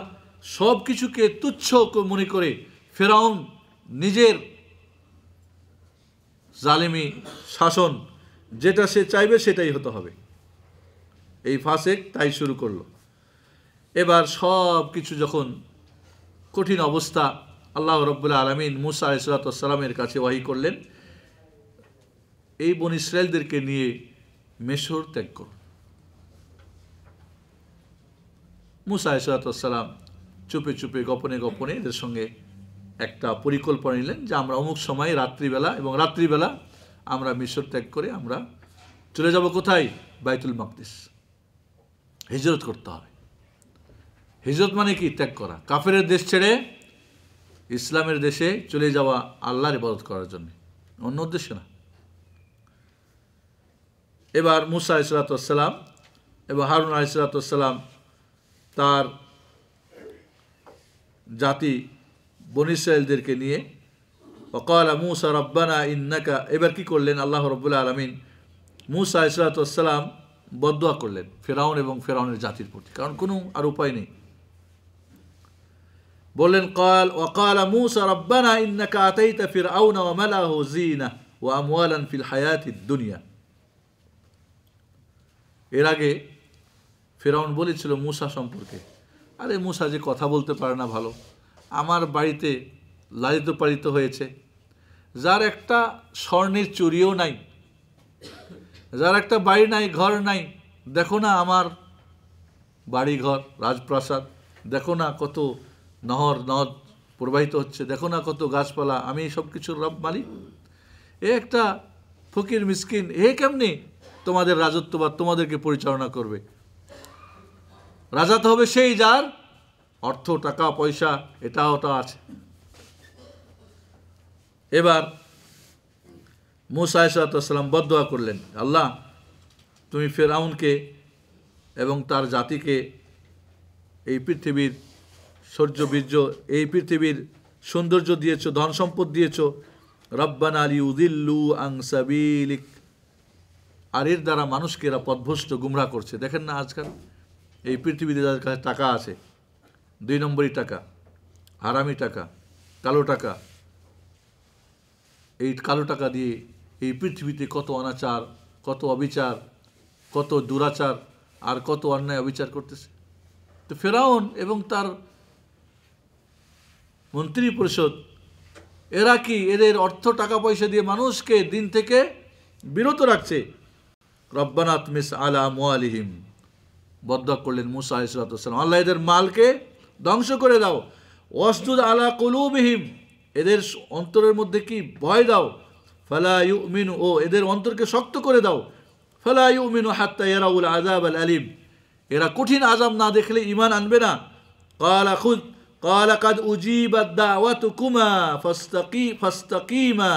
সব কিছুকে তুচ্ছ মনে করে ফেরাউন নিজের জালেমি শাসন যেটা সে চাইবে সেটাই হতে হবে এই ফাঁসে তাই শুরু করলো এবার সব কিছু যখন কঠিন অবস্থা আল্লাহ রব্বুল্লা আলমিন মুসা আলাইসালামের কাছে ওয়াহি করলেন এই বন ইসরায়েলদেরকে নিয়ে মেশর ত্যাগ কর মুসা ইসালাতাম চুপে চুপে গোপনে গোপনে এদের সঙ্গে একটা পরিকল্পনা নিলেন যে আমরা অমুক সময় রাত্রিবেলা এবং রাত্রিবেলা আমরা মিশর ত্যাগ করে আমরা চলে যাব কোথায় বাইতুল মাকদিস হিজরত করতে হবে হিজরত মানে কি ত্যাগ করা কাফের দেশ ছেড়ে ইসলামের দেশে চলে যাওয়া আল্লাহর ইবাদত করার জন্য অন্য উদ্দেশ্য না এবার মুসা ইসলাতাম এবং হারুন আলিসালাতাম তার জাতি বনিসাইলদেরকে নিয়ে অকালা মুসা রব্বানা ইন্নাকা এবার কি করলেন আল্লাহ রব্বুল্লা আলমিন মুসা ইসলাতাম বদোয়া করলেন ফেরাউন এবং ফেরাউনের জাতির প্রতি কারণ কোনো আর উপায় নেই বললেন কাল ওকালা মুসা রব্বানা ইন্নাকা আতাইতা ফির আউনা ওয়া মালাহু জিনা ওয়া আমওয়ালান ফিল হায়াতিদ দুনিয়া এর আগে ফেরাউন বলেছিল মূষা সম্পর্কে আরে মূষা যে কথা বলতে পারে না ভালো আমার বাড়িতে লালিত পালিত হয়েছে যার একটা স্বর্ণের চুরিও নাই যার একটা বাড়ি নাই ঘর নাই দেখো না আমার বাড়ি ঘর রাজপ্রাসাদ দেখো না কত নহর নদ প্রবাহিত হচ্ছে দেখো না কত গাছপালা আমি সব কিছুর রব মালিক এ একটা ফকির মিসকিন এ কেমনি তোমাদের রাজত্ব বা তোমাদেরকে পরিচালনা করবে রাজা তো হবে সেই যার অর্থ টাকা পয়সা এটা ওটা আছে এবার মুসা ইসালাতাম বদোয়া করলেন আল্লাহ তুমি ফেরাউনকে এবং তার জাতিকে এই পৃথিবীর শৌর্য বীর্য এই পৃথিবীর সৌন্দর্য দিয়েছ ধন সম্পদ দিয়েছ রব্বান আলী উদিল্লু আংসাবিলিক আর এর দ্বারা মানুষকে এরা পদভস্ত গুমরা করছে দেখেন না আজকাল এই পৃথিবীতে যাদের কাছে টাকা আছে দুই নম্বরই টাকা হারামি টাকা কালো টাকা এই কালো টাকা দিয়ে এই পৃথিবীতে কত অনাচার কত অবিচার কত দুরাচার আর কত অন্যায় অবিচার করতেছে তো ফেরাউন এবং তার মন্ত্রী পরিষদ এরা কি এদের অর্থ টাকা পয়সা দিয়ে মানুষকে দিন থেকে বিরত রাখছে রব্বানা তমিস আলা মোয়ালিহিম বদ্দা করলেন মুসা আলাইসালাম আল্লাহ এদের মালকে ধ্বংস করে দাও অস্তুদ আলা কলুবিহিম এদের অন্তরের মধ্যে কি ভয় দাও ফালা ইউমিন ও এদের অন্তরকে শক্ত করে দাও ফালা ইউমিন হাত্তা ইয়ারাউল আজাব আল আলিম এরা কঠিন আজাব না দেখলে ইমান আনবে না কালা খুদ قال قد أجيبت دعوتكما فاستقي فاستقيما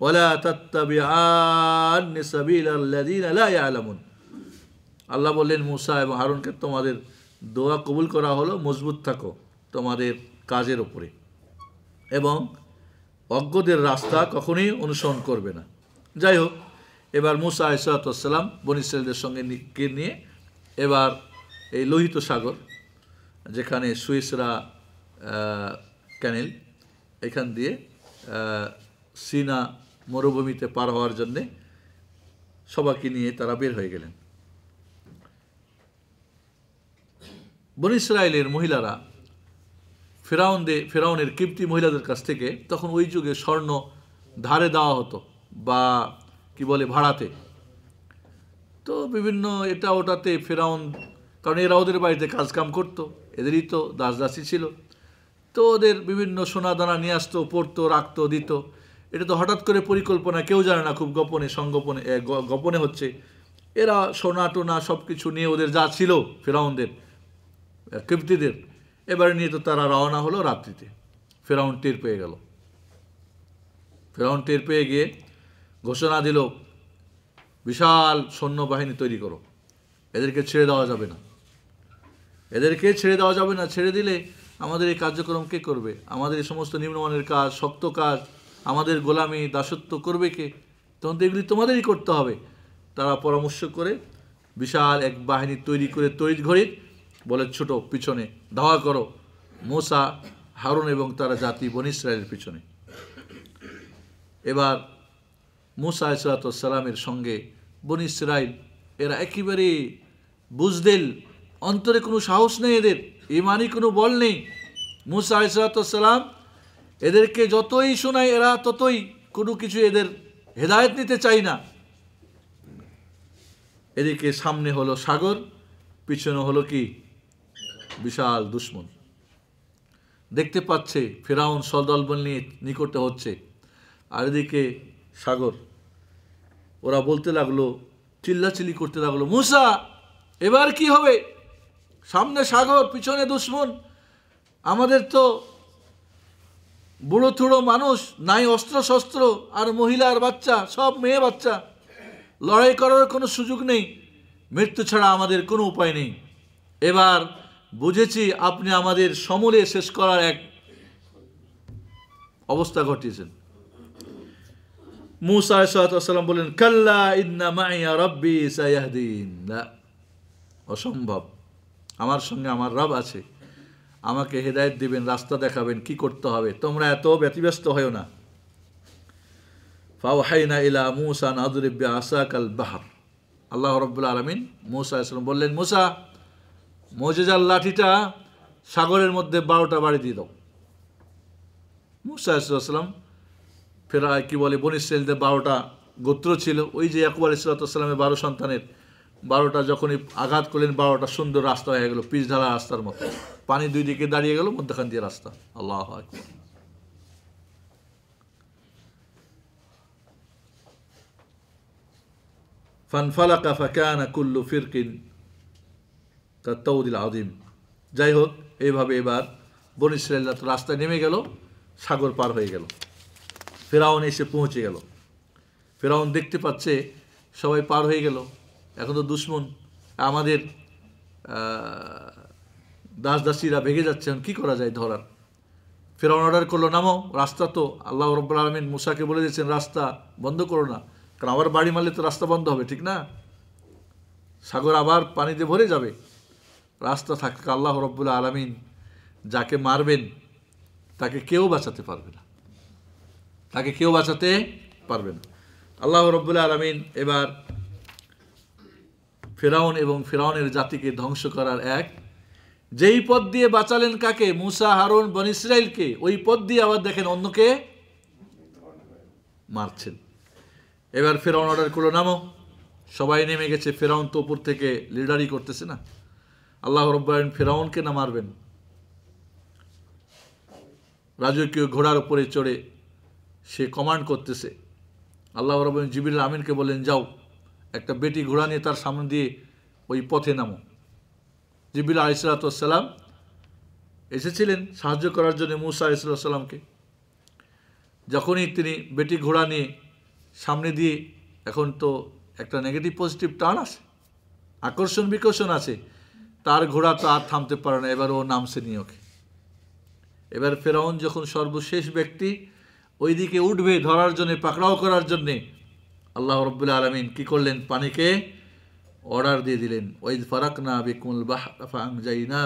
আল্লাহ বললেন মুসা এবং হারুনকে তোমাদের দোয়া কবুল করা হলো মজবুত থাকো তোমাদের কাজের ওপরে এবং অজ্ঞদের রাস্তা কখনোই অনুসরণ করবে না যাই হোক এবার মুসা ইসালাতাম বনিসেলদের সঙ্গে নিয়ে এবার এই লোহিত সাগর যেখানে সুইসরা ক্যানেল এখান দিয়ে সিনা মরুভূমিতে পার হওয়ার জন্যে সবাইকে নিয়ে তারা বের হয়ে গেলেন বন ইসরায়েলের মহিলারা ফেরাউন দে ফেরাউনের কীর্তি মহিলাদের কাছ থেকে তখন ওই যুগে স্বর্ণ ধারে দেওয়া হতো বা কি বলে ভাড়াতে তো বিভিন্ন এটা ওটাতে ফেরাউন কারণ এরা ওদের বাড়িতে কাজকাম করতো এদেরই তো দাস দাসী ছিল তো ওদের বিভিন্ন সোনা দানা নিয়ে আসতো পড়তো রাখতো দিত এটা তো হঠাৎ করে পরিকল্পনা কেউ জানে না খুব গোপনে সংগোপনে গোপনে হচ্ছে এরা সোনা টোনা সব কিছু নিয়ে ওদের যা ছিল ফেরাউনদের কৃপ্তিদের এবারে নিয়ে তো তারা রওনা হলো রাত্রিতে ফেরাউন টের পেয়ে গেল ফেরাউন টের পেয়ে গিয়ে ঘোষণা দিল বিশাল সৈন্যবাহিনী তৈরি করো এদেরকে ছেড়ে দেওয়া যাবে না এদেরকে ছেড়ে দেওয়া যাবে না ছেড়ে দিলে আমাদের এই কার্যক্রম কে করবে আমাদের এই সমস্ত নিম্নমানের কাজ শক্ত কাজ আমাদের গোলামি দাসত্ব করবে কে তখন তো এগুলি তোমাদেরই করতে হবে তারা পরামর্শ করে বিশাল এক বাহিনী তৈরি করে তৈরি ঘড়ির বলে ছোট পিছনে ধাওয়া করো মোসা হারুন এবং তারা জাতি বন ইসরায়েলের পিছনে এবার মুসা সালামের সঙ্গে বন ইসরায়েল এরা একেবারে বুঝদেল অন্তরে কোনো সাহস নেই এদের ইমানই কোনো বল নেই মুসা সালাম এদেরকে যতই শোনায় এরা ততই কোনো কিছু এদের হেদায়ত নিতে চাই না এদিকে সামনে হলো সাগর পিছনে হলো কি বিশাল দুশ্মন দেখতে পাচ্ছে ফেরাউন সলদলবল নিয়ে নিকটে হচ্ছে আর এদিকে সাগর ওরা বলতে লাগলো চিল্লাচিল্লি করতে লাগলো মুসা এবার কি হবে সামনে সাগর পিছনে দুশ্মন আমাদের তো বুড়ো থুড়ো মানুষ নাই অস্ত্র শস্ত্র আর মহিলা আর বাচ্চা সব মেয়ে বাচ্চা লড়াই করার কোনো সুযোগ নেই মৃত্যু ছাড়া আমাদের কোনো উপায় নেই এবার বুঝেছি আপনি আমাদের সমলে শেষ করার এক অবস্থা ঘটিয়েছেন মুসা সালাম বলেন কাল্লা ইন্না মাইয়া রব্বি সাইয়াহদিন অসম্ভব আমার সঙ্গে আমার রব আছে আমাকে হেদায়ত দিবেন রাস্তা দেখাবেন কি করতে হবে তোমরা এত ব্যতিব্যস্ত হয়েও না ফাওহাইনা ইলা মুসা নাদুরিব্বা আসা কাল বাহার আল্লাহ রব্বুল আলমিন মুসা ইসলাম বললেন মুসা মজেজার লাঠিটা সাগরের মধ্যে বারোটা বাড়ি দিয়ে দাও মুসা ইসলাম ফেরা কি বলে বনিস বারোটা গোত্র ছিল ওই যে একবার আলী বারো সন্তানের বারোটা যখনই আঘাত করলেন বারোটা সুন্দর রাস্তা হয়ে গেল পিচ ঢালা রাস্তার মতো পানি দুই দিকে দাঁড়িয়ে গেল মধ্যখান দিয়ে রাস্তা আল্লাহ কুল্লু ফিরকিন তৌদিল আদিম যাই হোক এইভাবে এবার বনিস তো রাস্তায় নেমে গেল সাগর পার হয়ে গেল ফেরাউন এসে পৌঁছে গেল ফেরাউন দেখতে পাচ্ছে সবাই পার হয়ে গেল এখন তো দুশ্মন আমাদের দাস দাসীরা ভেঙে যাচ্ছেন কি করা যায় ধরার ফের অর্ডার করলো নামো রাস্তা তো আল্লাহ রব্বুল আলমিন মুসাকে বলে দিয়েছেন রাস্তা বন্ধ করো না কারণ আবার বাড়ি মারলে তো রাস্তা বন্ধ হবে ঠিক না সাগর আবার পানিতে ভরে যাবে রাস্তা থাকতে আল্লাহ রব্বুল আলমিন যাকে মারবেন তাকে কেউ বাঁচাতে পারবে না তাকে কেউ বাঁচাতে পারবে না আল্লাহ রব্বুল আলমিন এবার ফেরাউন এবং ফেরাউনের জাতিকে ধ্বংস করার এক যেই পদ দিয়ে বাঁচালেন কাকে মুসা হারুন বন ইসরায়েলকে ওই পদ দিয়ে আবার দেখেন অন্যকে মারছেন এবার ফেরাউন অর্ডার করলো নামো সবাই নেমে গেছে ফেরাউন তো উপর থেকে লিডারই করতেছে না আল্লাহ রব্বায়ন ফেরাউনকে না মারবেন রাজকীয় ঘোড়ার উপরে চড়ে সে কমান্ড করতেছে আল্লাহ রব্বায়ন জিবির আমিনকে বলেন যাও একটা বেটি ঘোড়া নিয়ে তার সামনে দিয়ে ওই পথে নামো জিবিল আলিসাল্লাম এসেছিলেন সাহায্য করার জন্য মুসা আলিসাল্লামকে যখনই তিনি বেটি ঘোড়া নিয়ে সামনে দিয়ে এখন তো একটা নেগেটিভ পজিটিভ টার্ন আছে আকর্ষণ বিকর্ষণ আছে তার ঘোড়া তো আর থামতে পারে না এবার ও নামছে নিয়ে ওকে এবার ফেরাউন যখন সর্বশেষ ব্যক্তি ওইদিকে উঠবে ধরার জন্যে পাকড়াও করার জন্যে আল্লাহ রব্বুল আলমিন কী করলেন পানিকে অর্ডার দিয়ে দিলেন ওই ফারাক না বিকুল বাহাং জাই না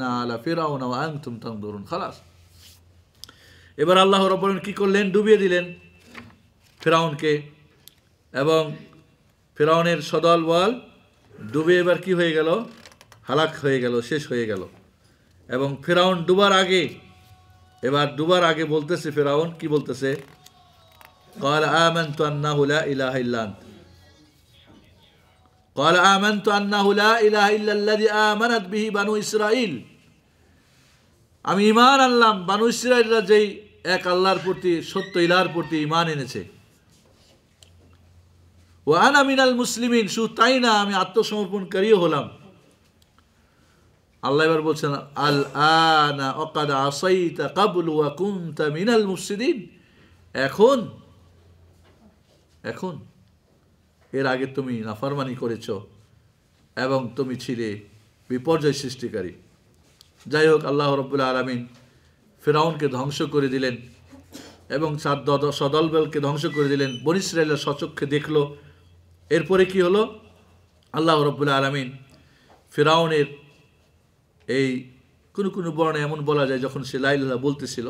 না আলা ফেরাও না আং তুম ধরুন খালাস এবার আল্লাহ রব্বুল কী করলেন ডুবিয়ে দিলেন ফেরাউনকে এবং ফেরাউনের সদল বল ডুবে এবার কি হয়ে গেল হালাক হয়ে গেল শেষ হয়ে গেল এবং ফেরাউন ডুবার আগে এবার ডুবার আগে বলতেছে ফেরাউন কি বলতেছে قال آمنت أنه لا إله إلا أنت قال آمنت أنه لا إله إلا الذي آمنت به بنو إسرائيل আমি ইমান আনলাম বানু ইসরায়েলরা যেই এক আল্লাহর প্রতি সত্য ইলার প্রতি ইমান এনেছে ও আনা মিনাল মুসলিমিন শুধু তাই না আমি আত্মসমর্পণকারীও হলাম আল্লাহ এবার বলছেন আল আনা অকাদা আসাইতা কাবুল ওয়া কুন্তা মিনাল মুসলিদিন এখন এখন এর আগে তুমি নাফারমানি করেছ এবং তুমি ছিলে বিপর্যয় সৃষ্টিকারী যাই হোক আল্লাহ রবুল্লা আলমিন ফেরাউনকে ধ্বংস করে দিলেন এবং সদলবেলকে ধ্বংস করে দিলেন বনিসরাইলের সচক্ষে দেখল এরপরে কি হলো আল্লাহ রব্বুল্লা আলমিন ফেরাউনের এই কোনো কোনো বর্ণে এমন বলা যায় যখন সে লাইল্লাহ বলতেছিল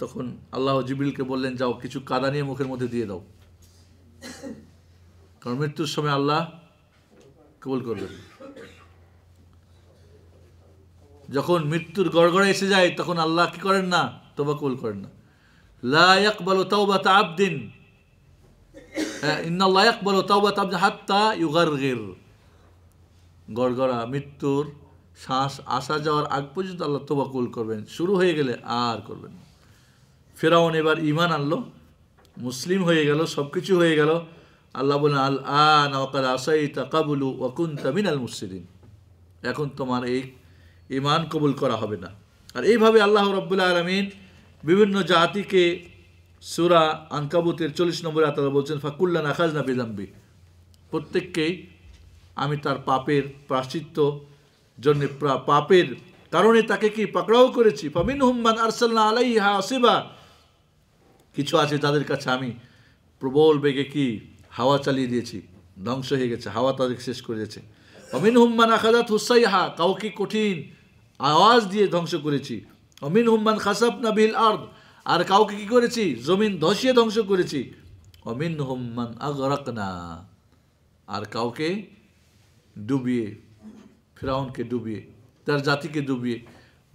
তখন আল্লাহ জিবিলকে বললেন যাও কিছু কাদা নিয়ে মুখের মধ্যে দিয়ে দাও কারণ মৃত্যুর সময় আল্লাহ কবুল করবেন যখন মৃত্যুর গড়গড়ে এসে যায় তখন আল্লাহ কি করেন না তবা কবুল করেন না লায়াক বলো তাও বা তা আবদিন হ্যাঁ, ইন্না লায়াক বলো বা তা আবদিন হাত্তা ইউগার গের গড়গড়া মৃত্যুর শ্বাস আসা যাওয়ার আগ পর্যন্ত আল্লাহ তবা কবুল করবেন শুরু হয়ে গেলে আর করবেন ফেরাউন এবার ইমান আনলো মুসলিম হয়ে গেল সব কিছু হয়ে গেল আল্লাহ বলেন আল আন ওকাল আসাই তাকাবুলু ওকুন তামিন আল মুসলিদিন এখন তোমার এই ইমান কবুল করা হবে না আর এইভাবে আল্লাহ রব্বুল্লা আলমিন বিভিন্ন জাতিকে সুরা আনকাবুতের চল্লিশ নম্বরে আতালা বলছেন ফাকুল্লান আখাজ না বিলম্বি প্রত্যেককেই আমি তার পাপের প্রাশ্চিত্য জন্য পাপের কারণে তাকে কি পাকড়াও করেছি ফমিন হুম্মান আরসাল্লাহ আলাই আসিবা কিছু আছে তাদের কাছে আমি প্রবল বেগে কি হাওয়া চালিয়ে দিয়েছি ধ্বংস হয়ে গেছে হাওয়া তাদের শেষ করে দিয়েছে অমিন হুম্মান হুসাই হা কাউকে কঠিন আওয়াজ দিয়ে ধ্বংস করেছি অমিন হুম্মান খাসাব নাবিল আর্দ আর কাউকে কি করেছি জমিন ধসিয়ে ধ্বংস করেছি অমিন হুম্মান আগরাকনা আর কাউকে ডুবিয়ে ফেরাউনকে ডুবিয়ে তার জাতিকে ডুবিয়ে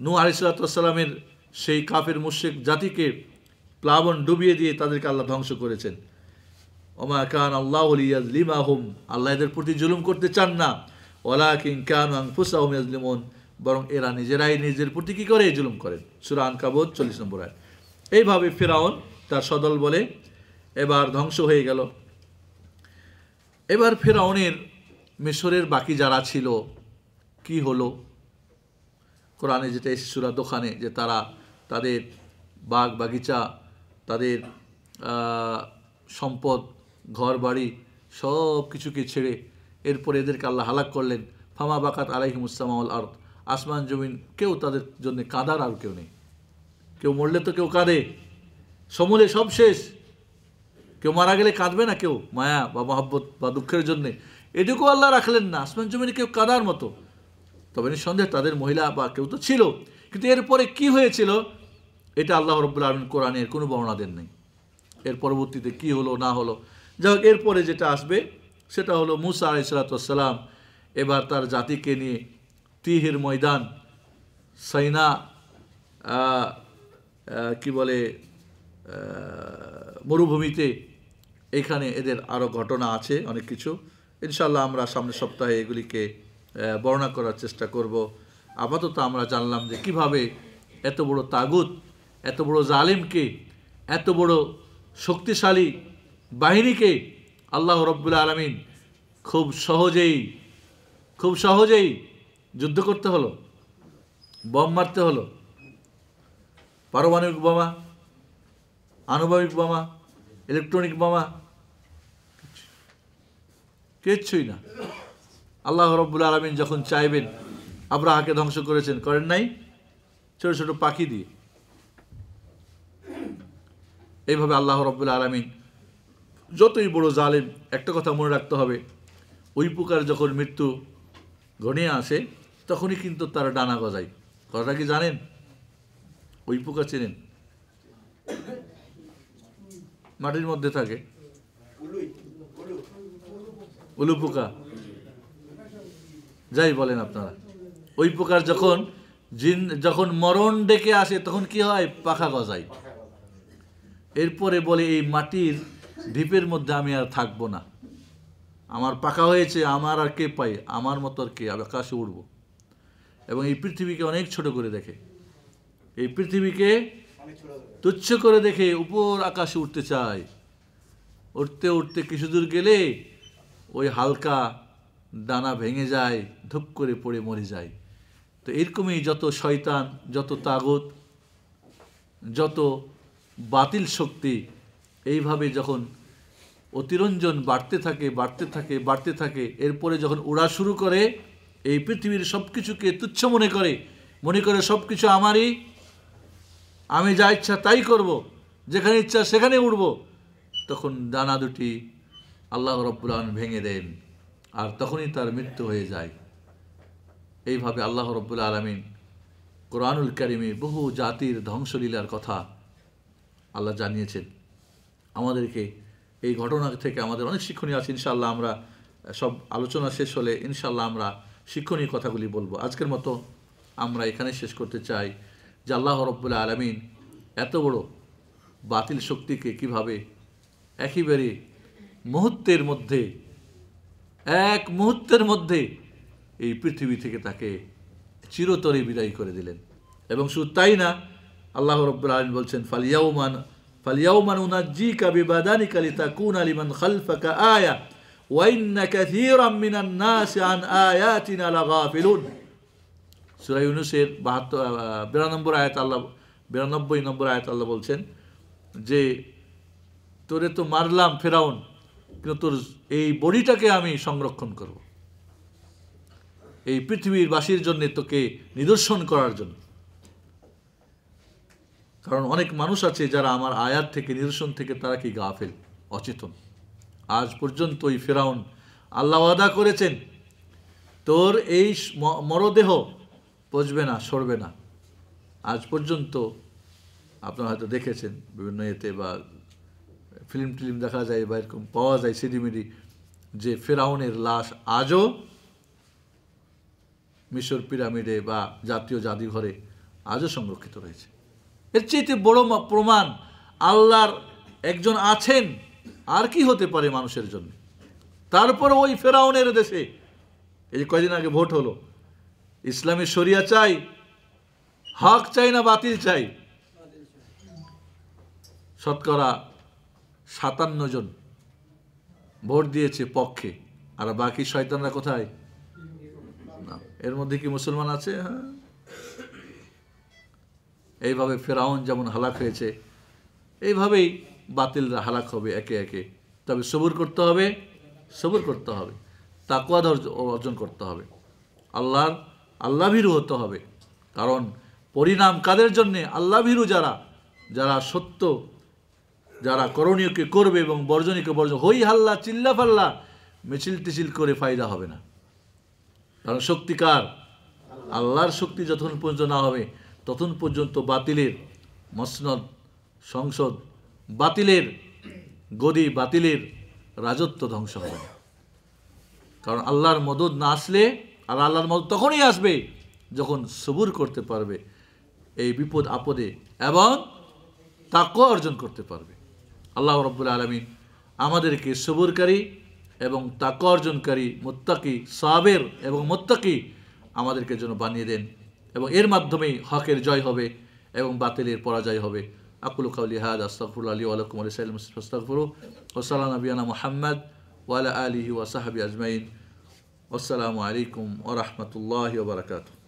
নু আলিসাল্লামের সেই কাফের মুশেক জাতিকে প্লাবন ডুবিয়ে দিয়ে তাদেরকে আল্লাহ ধ্বংস করেছেন ওমা খান আল্লাহ লিমা হুম আল্লাহ এদের প্রতি জুলুম করতে চান না ওলা কিং কান আংফুসা বরং এরা নিজেরাই নিজের প্রতি কী করে জুলুম করেন সুরা আনকাবত চল্লিশ নম্বর আয় এইভাবে ফেরাউন তার সদল বলে এবার ধ্বংস হয়ে গেল এবার ফেরাউনের মিশরের বাকি যারা ছিল কি হলো কোরআনে যেটা এসে সুরা দোকানে যে তারা তাদের বাগ বাগিচা তাদের সম্পদ ঘর বাড়ি সব কিছুকে ছেড়ে এরপরে এদেরকে আল্লাহ হালাক করলেন ফামা বাকাত মুসলাম উসামাউল আর্থ আসমান জমিন কেউ তাদের জন্য কাদার আর কেউ নেই কেউ মরলে তো কেউ কাঁদে সমূলে সব শেষ কেউ মারা গেলে কাঁদবে না কেউ মায়া বা মহাব্বত বা দুঃখের জন্যে এটুকু আল্লাহ রাখলেন না আসমান জমিনে কেউ কাদার মতো তবে নিঃসন্দেহে তাদের মহিলা বা কেউ তো ছিল কিন্তু এরপরে কি হয়েছিল এটা আল্লাহ রব্বুল আলম কোরআনের কোনো বর্ণনা দেন নেই এর পরবর্তীতে কি হলো না হলো যাই হোক এরপরে যেটা আসবে সেটা হলো মুসা সালাতাম এবার তার জাতিকে নিয়ে তিহির ময়দান সাইনা কি বলে মরুভূমিতে এখানে এদের আরও ঘটনা আছে অনেক কিছু ইনশাল্লাহ আমরা সামনের সপ্তাহে এগুলিকে বর্ণনা করার চেষ্টা করব আপাতত আমরা জানলাম যে কিভাবে এত বড় তাগুত এত বড় জালিমকে এত বড় শক্তিশালী বাহিনীকে আল্লাহ রব্বুল আলমিন খুব সহজেই খুব সহজেই যুদ্ধ করতে হলো বম মারতে হলো পারমাণবিক বোমা আনুভাবিক বোমা ইলেকট্রনিক বোমা কিচ্ছুই না আল্লাহ রব্বুল আলমিন যখন চাইবেন আব্রাহাকে ধ্বংস করেছেন করেন নাই ছোট ছোট পাখি দিয়ে এইভাবে আল্লাহ রব্বুল আলমিন যতই বড় জালেম একটা কথা মনে রাখতে হবে ওই পোকার যখন মৃত্যু ঘনিয়ে আসে তখনই কিন্তু তার ডানা গজায় কথাটা কি জানেন ওই পোকা চেনেন মাটির মধ্যে থাকে উলু পোকা যাই বলেন আপনারা ওই পোকার যখন জিন যখন মরণ ডেকে আসে তখন কি হয় পাখা গজায় এরপরে বলে এই মাটির ঢিপের মধ্যে আমি আর থাকবো না আমার পাকা হয়েছে আমার আর কে পাই আমার মতো আর কে আকাশে উঠব এবং এই পৃথিবীকে অনেক ছোট করে দেখে এই পৃথিবীকে তুচ্ছ করে দেখে উপর আকাশে উঠতে চায় উঠতে উঠতে কিছু দূর গেলে ওই হালকা দানা ভেঙে যায় ধুপ করে পড়ে মরে যায় তো এরকমই যত শয়তান যত তাগত যত বাতিল শক্তি এইভাবে যখন অতিরঞ্জন বাড়তে থাকে বাড়তে থাকে বাড়তে থাকে এরপরে যখন ওড়া শুরু করে এই পৃথিবীর সব কিছুকে তুচ্ছ মনে করে মনে করে সব কিছু আমারই আমি যা ইচ্ছা তাই করব। যেখানে ইচ্ছা সেখানে উঠব তখন দানা দুটি আল্লাহ রব্বুলান ভেঙে দেন আর তখনই তার মৃত্যু হয়ে যায় এইভাবে আল্লাহ রব্বুল আলমিন কোরআনুল করিমে বহু জাতির ধ্বংসলীলার কথা আল্লাহ জানিয়েছেন আমাদেরকে এই ঘটনা থেকে আমাদের অনেক শিক্ষণীয় আছে ইনশাআল্লাহ আমরা সব আলোচনা শেষ হলে ইনশাআল্লাহ আমরা শিক্ষণীয় কথাগুলি বলবো আজকের মতো আমরা এখানে শেষ করতে চাই যে আল্লাহ রব্বুল আলমিন এত বড় বাতিল শক্তিকে কিভাবে একেবারে মুহূর্তের মধ্যে এক মুহূর্তের মধ্যে এই পৃথিবী থেকে তাকে চিরতরে বিদায় করে দিলেন এবং শুধু তাই না আল্লাহ রব্বুল আলম বলছেন ফালিয়াউমান ফালিয়াউমান উনাজি কাবি বাদানি কালি তাকুন আলিমান খালফাকা আয়া وإن كثيرا من الناس عن آياتنا لغافلون সুরা ইউনুসের বাহাত্তর বিরানব্বই আয়াত আল্লাহ বিরানব্বই নম্বর আয়াত আল্লাহ বলছেন যে তোরে তো মারলাম ফেরাউন কিন্তু তোর এই বডিটাকে আমি সংরক্ষণ করব এই পৃথিবীর বাসীর জন্যে তোকে নিদর্শন করার জন্য কারণ অনেক মানুষ আছে যারা আমার আয়াত থেকে নিরসন থেকে তারা কি গাফেল অচেতন আজ পর্যন্ত ওই ফেরাউন আল্লাহ আদা করেছেন তোর এই মরদেহ পচবে না সরবে না আজ পর্যন্ত আপনারা হয়তো দেখেছেন বিভিন্ন এতে বা ফিল্ম টিলিম দেখা যায় বা এরকম পাওয়া যায় সিডিমিডি যে ফেরাউনের লাশ আজও মিশর পিরামিডে বা জাতীয় জাদুঘরে আজও সংরক্ষিত রয়েছে এর চেয়েতে বড় প্রমাণ আল্লাহর একজন আছেন আর কি হতে পারে মানুষের জন্য তারপর ওই ফেরাউনের দেশে এই কয়দিন আগে ভোট হলো ইসলামের শরিয়া চাই হক চাই না বাতিল চাই শতকরা সাতান্ন জন ভোট দিয়েছে পক্ষে আর বাকি শয়তানরা কোথায় না এর মধ্যে কি মুসলমান আছে হ্যাঁ এইভাবে ফেরাউন যেমন হালাক হয়েছে এইভাবেই বাতিলরা হালাক হবে একে একে তবে সবুর করতে হবে সবুর করতে হবে তাকুয়া অর্জন করতে হবে আল্লাহর আল্লাভীরু হতে হবে কারণ পরিণাম কাদের জন্যে আল্লাভীরু যারা যারা সত্য যারা করণীয়কে করবে এবং বর্জনীয়কে বর্জন হই হাল্লা চিল্লা ফাল্লা মিছিল টিছিল করে ফায়দা হবে না কারণ শক্তিকার আল্লাহর শক্তি যতক্ষণ পর্যন্ত না হবে তখন পর্যন্ত বাতিলের মসনদ সংসদ বাতিলের গদি বাতিলের রাজত্ব ধ্বংস হবে কারণ আল্লাহর মদত না আসলে আর আল্লাহর মদত তখনই আসবে যখন সবুর করতে পারবে এই বিপদ আপদে এবং তাক অর্জন করতে পারবে আল্লাহ রব্বুল আলমিন আমাদেরকে সবুরকারী এবং তাক অর্জনকারী মোত্তাকি সাবের এবং মোত্তাকি আমাদেরকে যেন বানিয়ে দেন এবং এর মাধ্যমেই হকের জয় হবে এবং বাতিলের পরাজয় হবে আকুল কাউলি হাদ আস্তাফুল আলী আলকুম আলি সাইলাম আস্তাফরু ওসালাম নবিয়ানা মোহাম্মদ ওয়ালা আলিহি ওয়াসাহাবি আজমাইন আসসালামু আলাইকুম ও রহমতুল্লাহ বারকাতু